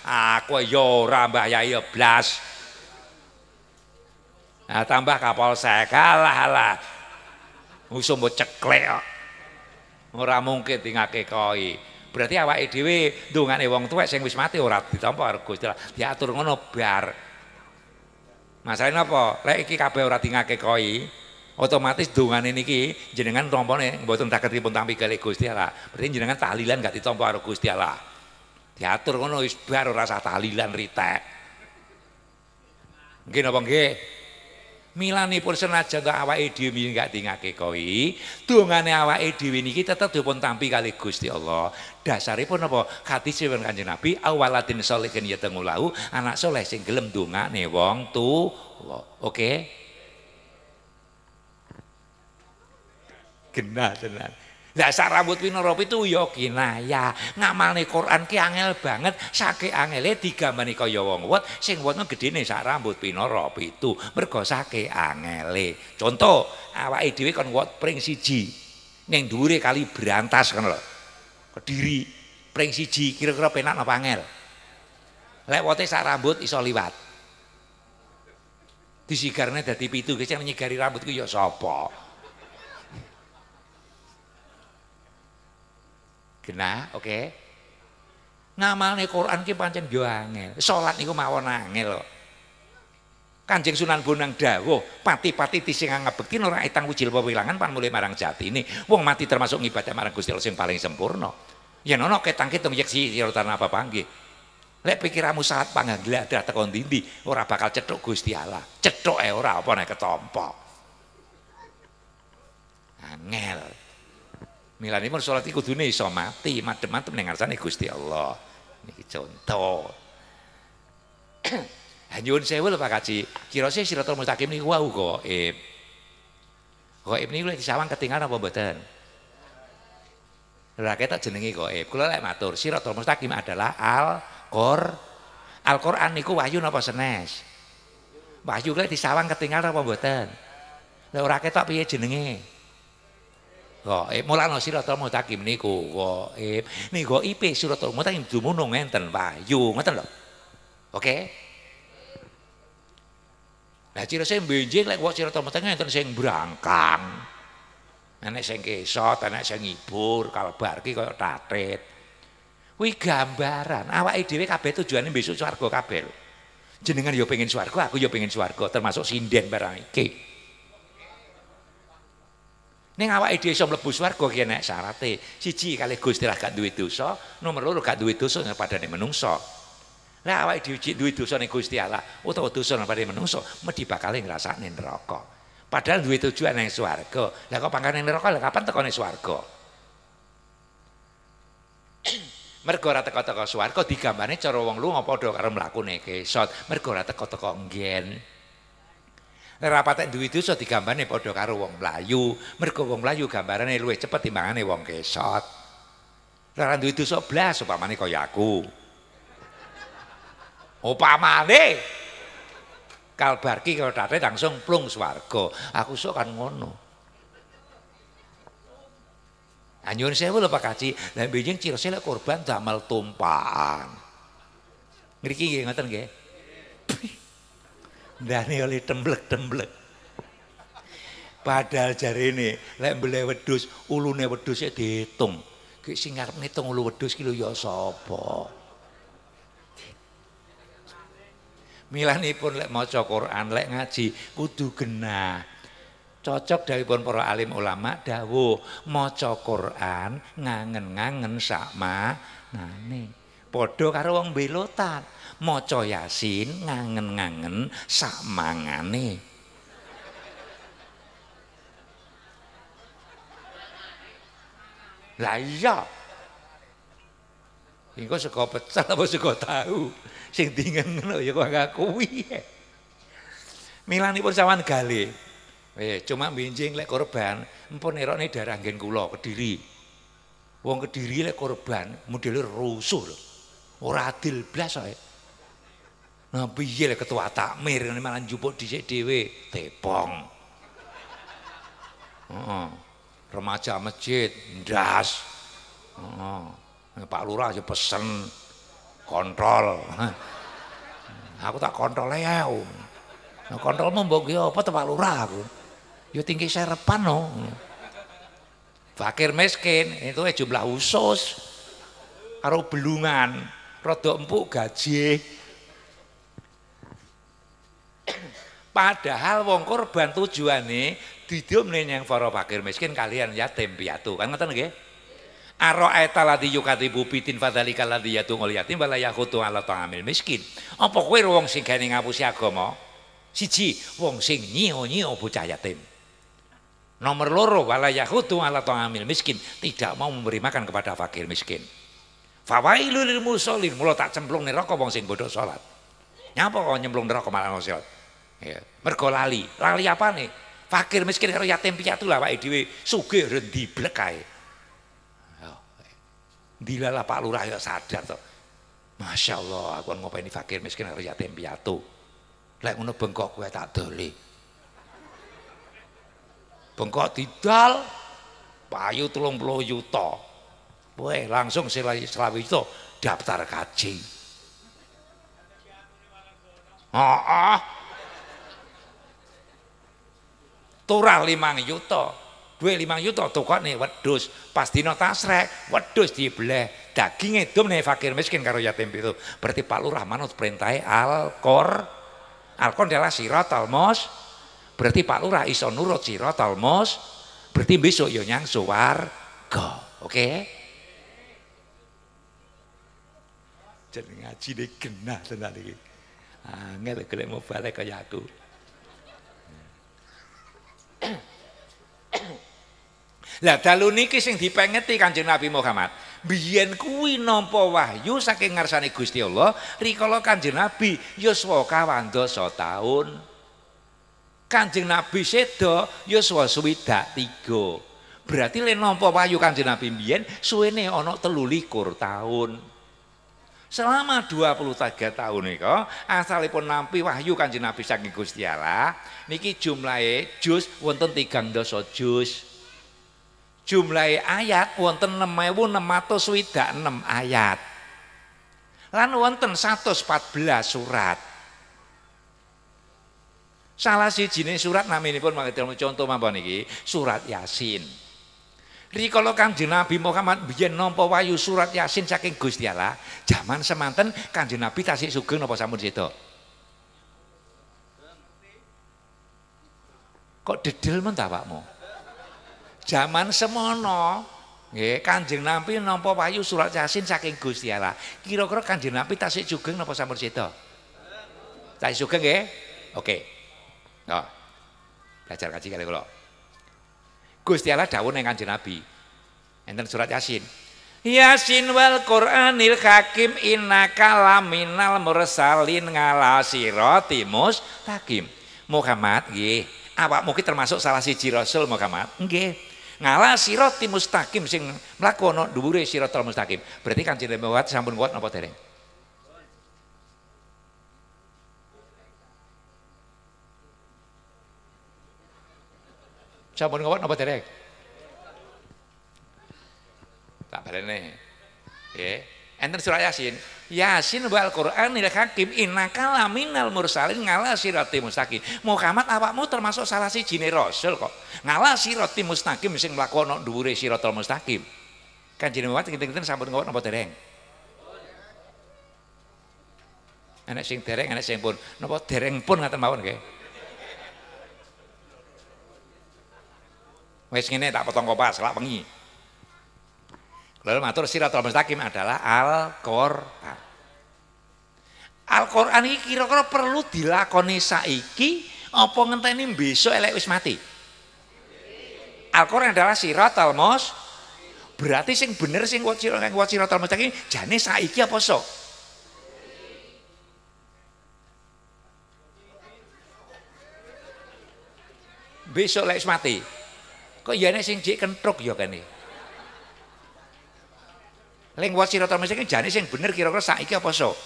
Aku ya ora Mbah Yai ya blas. Nah, tambah Kapolsek. kalah halah. Musuh mau ceklek kok. Ora mungkin dingake kowe. Berarti awake dhewe ndungane wong tuwek sing wis mati ora ditampa karo Gusti Allah. Diatur ngono bar. Masalahnya apa? Lek iki kabeh ora dingake koi, otomatis ini ki jenengan nih buat tentang ketipu tampi kali Gusti Allah. Berarti jenengan tahlilan gak ditompo harus Gusti Allah. Diatur ngono wis bar rasa usah tahlilan ritek. Nggih napa nggih? Milanipun senajan kok awake nggak gak tingake koi, awa awake ini kita tetep dipun tampi kali Gusti Allah. Dasaripun apa? Hadis napi Kanjeng Nabi, solekin ya tengulau anak soleh sing gelem dungane wong tuh Oke? Okay? genah tenan. Lah rambut pinoropi itu ya kinaya. Ngamalne Quran ki angel banget, sake angele digambarne kaya wong wet sing wetenge gedene sak rambut pinoropi itu. Mergo sake angele. Contoh, awake dhewe kon wet pring siji ning dhuwure kali berantas kan lho. Kediri pring siji kira-kira penak apa angel? Lek wote sak rambut iso liwat. Disigarne dadi pitu, guys, nyigari rambutku yo ya sapa? Genah, oke. Okay. nih Quran ki pancen yo angel. Salat niku mawon angel kok. Kanjeng Sunan Bonang Dawo, pati-pati tising ngabekti ora etang wujil pewilangan pan mulai marang jati ini. Wong mati termasuk ngibadah marang Gusti Allah sing paling sempurna. Yen ana ketang kitung yeksi sira tanah apa panggih. Lek pikiramu saat ada teko ndi ora bakal cetok Gusti Allah. eh ora apa nek ketompo. Angel. Milane mun salat iki kudune iso mati, madem-madem ning Gusti Allah. ini contoh. Nyuwun sewu lho Pak Kaji, kirose Siratul Mustaqim ini wau goib. Goib niku lek disawang ketinggalan apa mboten? rakyat tak jenenge goib, Kula lek matur, Siratul Mustaqim adalah Al-Qur'an. Al-Qur'an niku wahyu napa senes? Wahyu lek disawang ketinggalan apa mboten? Lek ora piye jenenge? gaib. Eh, Mulane siratal mustaqim eh, niku gaib. Niku IP siratal mustaqim dumunung enten payu, ngoten lho. Oke. saya Lah ciri sing benjing lek wae siratal mustaqim enten sing brangkang. Enek sing kesot, enek sing ngibur, kalbar ki kalau tatit. Kuwi gambaran awake dhewe kabeh tujuane besok swarga kabeh. Jenengan yo ya pengen swarga, aku yo ya pengen swarga, termasuk sinden barang iki. Ini awake dhewe iso mlebu swarga ki sarate, syaraté. Siji kali Gusti lah gak duwe dosa, nomor loro gak duwe dosa padane menungso. Lah awake dhewe cek duwe dosa ning Gusti Allah utawa dosa padane menungso, medhi bakal ngrasakne neraka. Padahal duwe tujuan ning swarga. Lah kok pangkane neraka lah kapan tekone swarga? Mergo rata teko-teko swarga digambarne cara wong lunga karena karo mlakune kesot. Mergo rata teko-teko nggen. Rapatnya duit itu duwe dosa digambarne karo wong Melayu. Mergo wong Melayu gambarane cepat cepet timbangane wong kesot. Ora itu dosa blas upamane kaya aku. Upamane kalbarki kalau tate langsung plung swargo, Aku sok kan ngono. Anyun saya lho Pak Kaji, lha benjing cirose lek korban damal tumpahan, Ngriki nggih ngoten nggih. Dani oleh temblek-temblek. Padahal jari ini, lek beli wedus, wedus ya dihitung. Kek singar ngarep ngitung ulu wedus kilo ya milani pun lek cokor an lek ngaji kudu genah. Cocok dari pun para alim ulama Mau cokor an ngangen-ngangen sakmanane. podo karo wong belotan maca Yasin ngangen-ngangen sak mangane. Lah iya. kok sego pecel apa sego tahu. Sing dingengno ya kok gak kuwi. pun sawan gale. Eh, cuma binjing lek korban, empun erone darah gen kula Kediri. Wong Kediri lek korban modelnya rusuh lho. Ora adil Nah piye ketua takmir ngene malah njupuk dhisik dhewe, tepong. Oh, Remaja masjid ndas. Oh, Pak Lurah aja ya pesen kontrol. aku tak kontrol ya. Nah, membawa mbok apa tuh Pak Lurah aku. Ya tinggi serepan no. Oh. Fakir miskin itu jumlah khusus. Karo belungan, rodok empuk gaji. Padahal wong korban tujuane nih yang para fakir miskin kalian yatim piatu. Kan ngoten nggih? aeta ladzi yukatibu bitin fadzalikal ladzi yatumul yatim wala yahutu ala ta'amil miskin. Apa kowe wong sing ngapus ngapusi agama? Siji, wong sing nyio-nyio bocah yatim. Nomor loro wala yahutu ala ta'amil miskin, tidak mau memberi makan kepada fakir miskin. Fawailul lil musolin mulo tak cemplung rokok wong sing bodoh salat. Nyapa kok nyemplung rokok malah salat? Ya, mergo lali. Lali nih Fakir miskin karo yatim piatu lah awake dhewe sugih rendiblek kae. Oh, eh. Dilalah Pak Lurah ya sadar tuh, Masya Allah, aku ini kan fakir miskin karo yatim piatu. Lek ngono bengkok gue tak doli. Bengkok didal payu puluh yuto Kowe langsung selawi itu daftar kaji. oh. turah limang yuto dua limang yuto tukone wedus pas dina tasrek wedhus daging itu nih fakir miskin karo yatim itu berarti Pak Lurah manut perintah Alkor, Alkor al adalah siratal berarti Pak Lurah iso nurut sirot almos berarti besok yo ya nyang go, oke jadi ngaji ini genah tenan iki angel ah, golek mau balik kaya aku Lah dalu niki sing dipengeti Kanjeng Nabi Muhammad. Biyen kuwi nampa wahyu saking ngarsane Gusti Allah rikala Kanjeng Nabi yuswa kawandasa taun. Kanjeng Nabi sedo yuswa swidak tiga. Berarti le nampa wahyu Kanjeng Nabi biyen suwene ana 13 taun. Selama 23 tahun nika asalipun nampi wahyu Kanjeng Nabi saking Gusti Allah niki jumlahe juz wonten 13 jus jumlah ayat wonten enam ayat. Lan wonten 114 surat. Salah si jenis surat pun mangke contoh mampu ini surat Yasin. Rikala Kanjeng Nabi Muhammad biyen nampa wayu surat Yasin saking Gusti Allah, jaman semanten Kanjeng Nabi kasih sugeng napa sampun Kok dedel mentah ta pakmu? Zaman semono ya, Kanjeng Nabi nopo payu surat Yasin saking Gusti Allah. Kira-kira Kanjeng Nabi tasik juga napa sampun seda? Tasik juga ya? Oke. Oh. Belajar kaji kali kalau Gusti Allah daun yang Kanjeng Nabi. Enten surat Yasin. Yasin wal Qur'anil Hakim innaka laminal mursalin ngala rotimus takim Muhammad nggih awakmu ki termasuk salah siji rasul Muhammad nggih Ngala siroti mustaqim sing melakono ana dhuwure siratal mustaqim. Berarti kan tidak Muhammad sampun kuat nopo tereng, Sampun kuat nopo tereng, Tak balene. nih, Yeah. Enten surah Yasin. Yasin wal Qur'anil hakim innaka laminal mursalin ngala sirati mustaqim. Muhammad awakmu termasuk salah si jini rasul kok. Ngala sirati mustaqim sing mlakono duri sirati mustaqim. Kan jini Muhammad kita kita sambut ngawak nopo dereng? Anak sing dereng, anak sing pun. nopo dereng pun ngaten mawon nggih. Wes ngene tak potong kopas lak wengi. Lalu matur siratul mustaqim adalah Al-Qur'an. Al-Qur'an ini kira-kira perlu dilakoni saiki apa ngenteni besok elek wis mati. Al-Qur'an adalah siratul mus berarti sing bener sing wa siratul mustaqim jane saiki apa sok? Besok lek mati. Kok ya nek sing jek kentruk ya kene. Ling wa siratal mustaqim kan jane bener kira-kira saiki apa sok?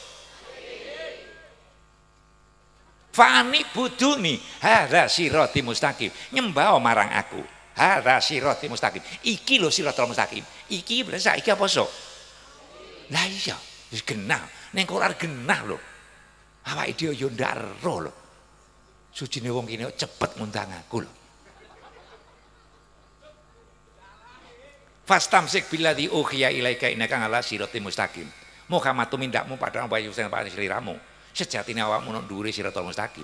Fani buduni hada sirati mustaqim. Nyembah marang aku. Hada sirati mustaqim. Iki lo siratal mustaqim. Iki bener saiki apa sok? Lah iya, genah. Ning apa genah lho. Awake suci yo ndaro wong cepet ngundang aku loh Fastamsik bila di ukhya ilaika innaka ala siratim mustaqim. Muhammad tumindakmu pada apa yang sing paring sliramu. Sejatine awakmu nang dhuwure siratal mustaqim.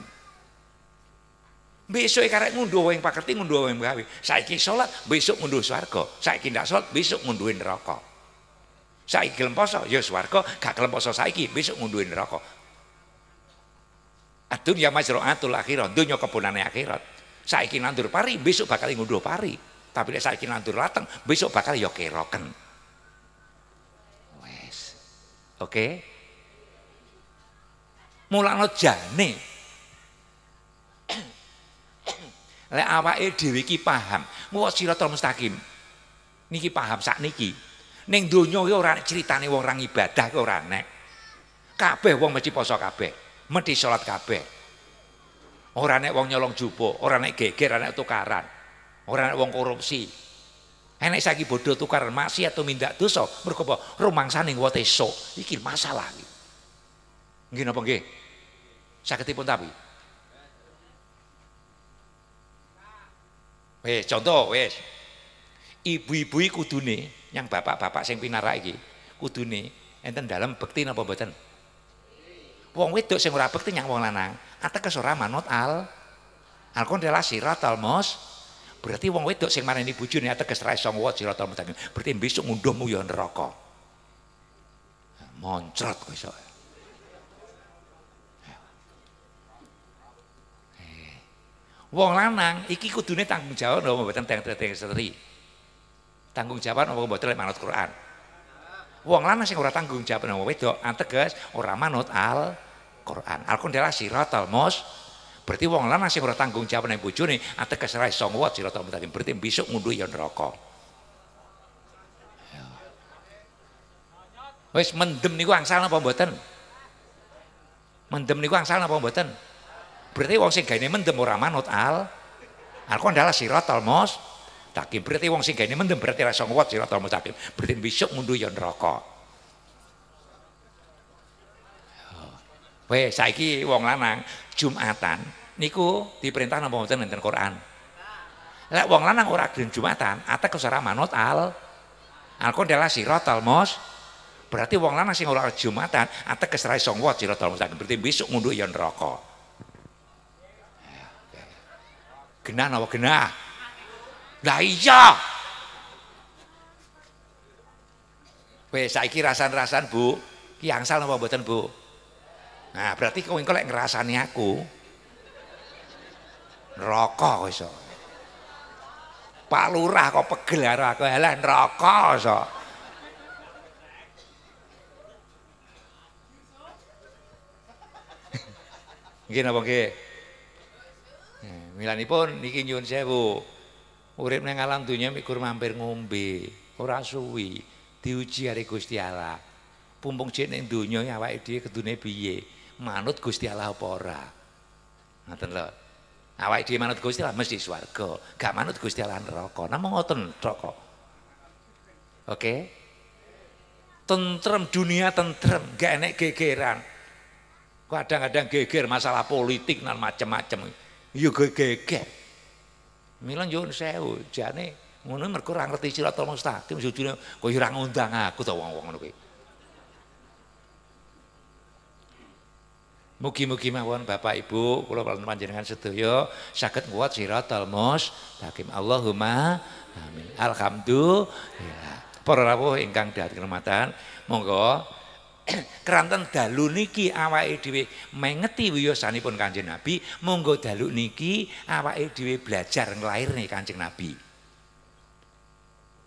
Besok karek ngunduh wing pakerti ngunduh wing gawe. Saiki salat, besok ngunduh swarga. Saiki ndak salat, besok ngunduhin neraka. Saiki gelem poso, ya swarga, gak gelem poso saiki, besok ngunduhin neraka. Adunya masraatul akhirat, dunya kebunannya akhirat. Saiki nandur pari, besok bakal ngunduh pari. Tapi lek saiki nandur lateng, besok bakal ya keroken. Wes. Oke. Okay? Mulane jane. lek awake dhewe iki paham, muwa siratal mustaqim. Niki paham sak niki. Ning donya ki ora critane wong ibadah ki ora nek. Kabeh wong mesti poso kabeh, mesti salat kabeh. Ora nek wong nyolong jupo, ora nek geger, ora nek tukaran. Orang wong korupsi. Enek saiki bodoh tukaran masih atau minta dosa, mergo apa? Rumangsane wae esuk. Iki masalah iki. Nggih napa nggih? pun tapi. Wes contoh wes. Ibu-ibu kudune yang bapak-bapak sing pinarak iki kudune enten dalam bekti napa mboten? Wong wedok sing ora bekti nyang wong lanang, ateges ora manut al alkon relasi ratal mos Berarti wong wedok sing marani bojone ateges ra iso ngwat siratal mustaqim. Berarti besok ngunduhmu ya neraka. Moncrot kowe iso. Eh. Wong lanang iki kudune tanggung jawab napa mboten teng teng setri. Tanggung jawab napa mboten lek manut Quran. Wong lanang sing ora tanggung jawab napa wedok anteges ora manut Al Quran. Al-Qur'an siratal mustaqim Berarti wong lanang sih orang tanggung jawab nang bojone ateges ah, ra iso nguwat sira mutakin. Berarti besok ngunduh ya neraka. Ya. Wis mendem niku angsal napa mboten? Mendem niku angsal napa mboten? Berarti wong sing gaene mendem ora manut al. Aku adalah rotol mos. Takim berarti wong sing gaene mendem berarti ra iso nguwat siratal mos takim. Berarti besok ngunduh ya rokok ya. Weh saiki wong lanang Jumatan niku diperintah napa mboten enten Quran. Lek wong lanang ora gelem Jumatan, ke kesara manut al Alkon adalah siratal mos. Berarti wong lanang sing ora Jumatan, atek kesara iso ngwat siratal mustaqim. Berarti besok ngunduk ya neraka. Genah napa genah? Lah iya. Wes saiki rasan-rasan Bu, ki angsal napa mboten Bu? Nah, berarti kau engko lek ngrasani aku, Rokok iso Pak Lurah kok pegel arah aku rokok so, iso Nggih napa nggih hmm, Milanipun niki nyuwun sewu urip ning alam donya mikur mampir ngombe ora suwi diuji hari Gusti Allah pumpung jek ning donya awake dhewe kedune piye manut Gusti Allah apa ora ngoten lho Awake dhewe manut Gusti Allah mesti swarga. Gak manut Gusti Allah neraka. Namung ngoten tok Oke. Okay? Tentrem dunia tentrem, gak enek gegeran. Kadang-kadang geger masalah politik dan macam-macam. Yo geger. Milan yo sewu, jane ngono mergo ora ngerti siratal mustaqim jujune kok ora ngundang aku to wong-wong ngono kuwi. Mugi-mugi mawon Bapak Ibu kula lan panjenengan sedaya saged nguwat siratal takim Allahumma amin. Alhamdulillah. Para rawuh ingkang dhahat kirmatan, monggo keranten dalu niki awake dhewe mengeti wiyosanipun Kanjeng Nabi, monggo dalu niki awake dhewe belajar nglairne Kanjeng Nabi.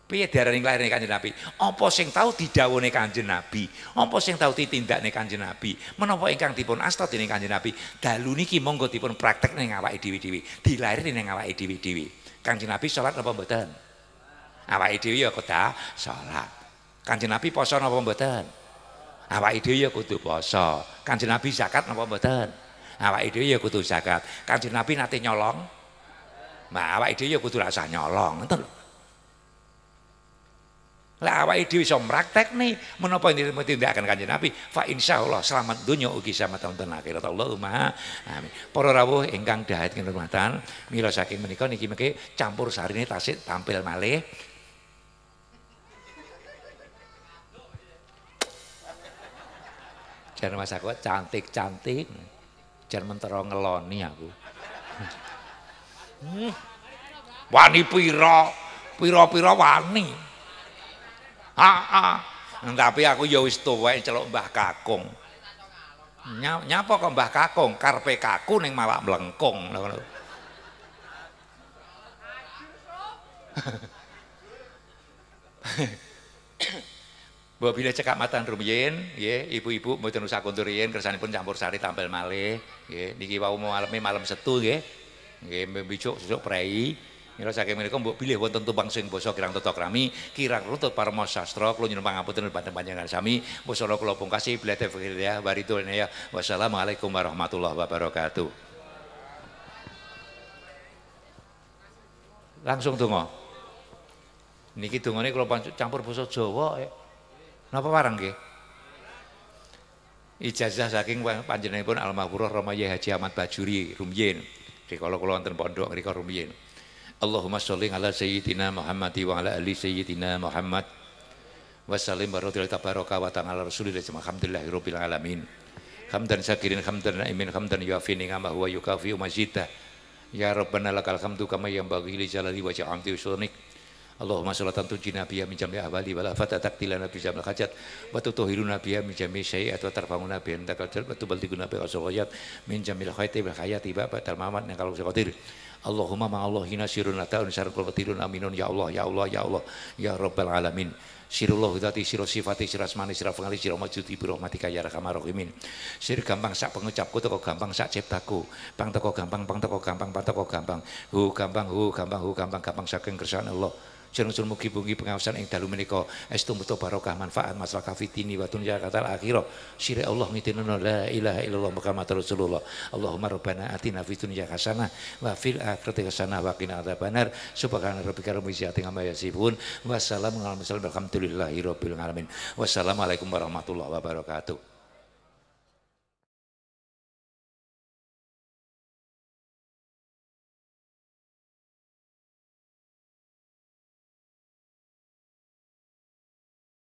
Piye diarani lairane Kanjeng Nabi? Apa sing tahu didhawuhne Kanjeng Nabi? Apa sing tahu ditindakne Kanjeng Nabi? Menapa ingkang dipun asta dening Kanjeng Nabi? Dalu niki monggo dipun praktek ning awake dhewe-dhewe, dilairne ning awake dhewe-dhewe. Kanjeng Nabi sholat apa mboten? Awake dhewe ya kota? Sholat. Kanjeng Nabi poso apa mboten? Awake dhewe ya kudu poso. Kanjeng Nabi zakat apa mboten? Awake dhewe ya kudu zakat. Kanjeng Nabi nate nyolong? Nah, awake dhewe ya kudu rasa nyolong, ngoten lho. Lah nih, dhewe ini mraktekne tidak akan Kanjeng Nabi fa Allah selamat dunia ugi selamat tahun akhirat Allahumma amin. poro rawuh enggang dahat rumatan. milo saking menikah niki mengke campur ini tasik tampil malih Jangan Mas aku cantik-cantik. Jangan mentero ngeloni aku. Hmm. Wani piro piro piro wani. Heeh. Tapi aku ya wis tuwek celuk Mbah Kakung. Nyapa kok Mbah Kakung Karpe kaku ning malah mlengkung ngono. bila cekak matan rumiyin, ya ibu-ibu mboten usah kundur yen pun campur sari tampil malih, ya Niki wau maleme malam setu ya ya mbijuk-bijuk prei. Mila saking mereka mbok bilih wonten tumpang sing basa kirang tata krami, kirang runtut parma sastra kula nyuwun pangapunten panjenengan panjenengan sami. Wasala kula pun kasih bila tafkir ya baridul ya. Wassalamualaikum warahmatullahi wabarakatuh. Langsung donga. Niki dongane kula campur basa Jawa. Eh. Napa warang ke Ijazah saking panjenenganipun almarhum maghfurah Haji Ahmad Bajuri Rumyin. Rikala kula wonten pondok rika rumjen. Allahumma sholli ala sayyidina Muhammad wa ala ali sayyidina Muhammad wa sallim barotil tabaraka wa ta'ala rasulillah rabbil alamin hamdan syakirin hamdan naimin hamdan yuafi ni'amahu huwa yukafi mazita ya rabbana lakal hamdu kama yang bagi li jalali wa ja'amti usulnik Allahumma sholatan tuji biya min jami ahwali wa la fata taktilana bi jamil hajat wa tutuhiruna biya min jami syai'at wa tarfa'una min intakal jalb wa tubaldiguna biya asul min jamil khayti bil hayati ba'da al mamat nakal qadir Allahumma ma'allahina siruna ta'un syarqul batilun aminun ya Allah ya Allah ya Allah ya Rabbal alamin Sirullah dati siro sifati siro asmani siro pengali siro majuti birahmatika ya rahmar rahimin sir gampang sak pengucapku teko gampang sak ciptaku pang toko gampang pang toko gampang pang toko gampang hu gampang hu gampang hu gampang gampang saking kersane Allah Jeneng-jeneng mugi-mugi pengawasan yang dalu menika estu mutu barokah manfaat masalah fitini wa dunya kata akhirah. Sire Allah ngidinana la ilaha illallah Muhammad Rasulullah. Allahumma rabbana atina fid dunya kasana wa fil akhirati kasana wa qina adzabannar. Subhana rabbika rabbil izzati amma yasifun. Wassalamu Wassalamualaikum warahmatullahi wabarakatuh. Wassalamualaikum warahmatullahi wabarakatuh.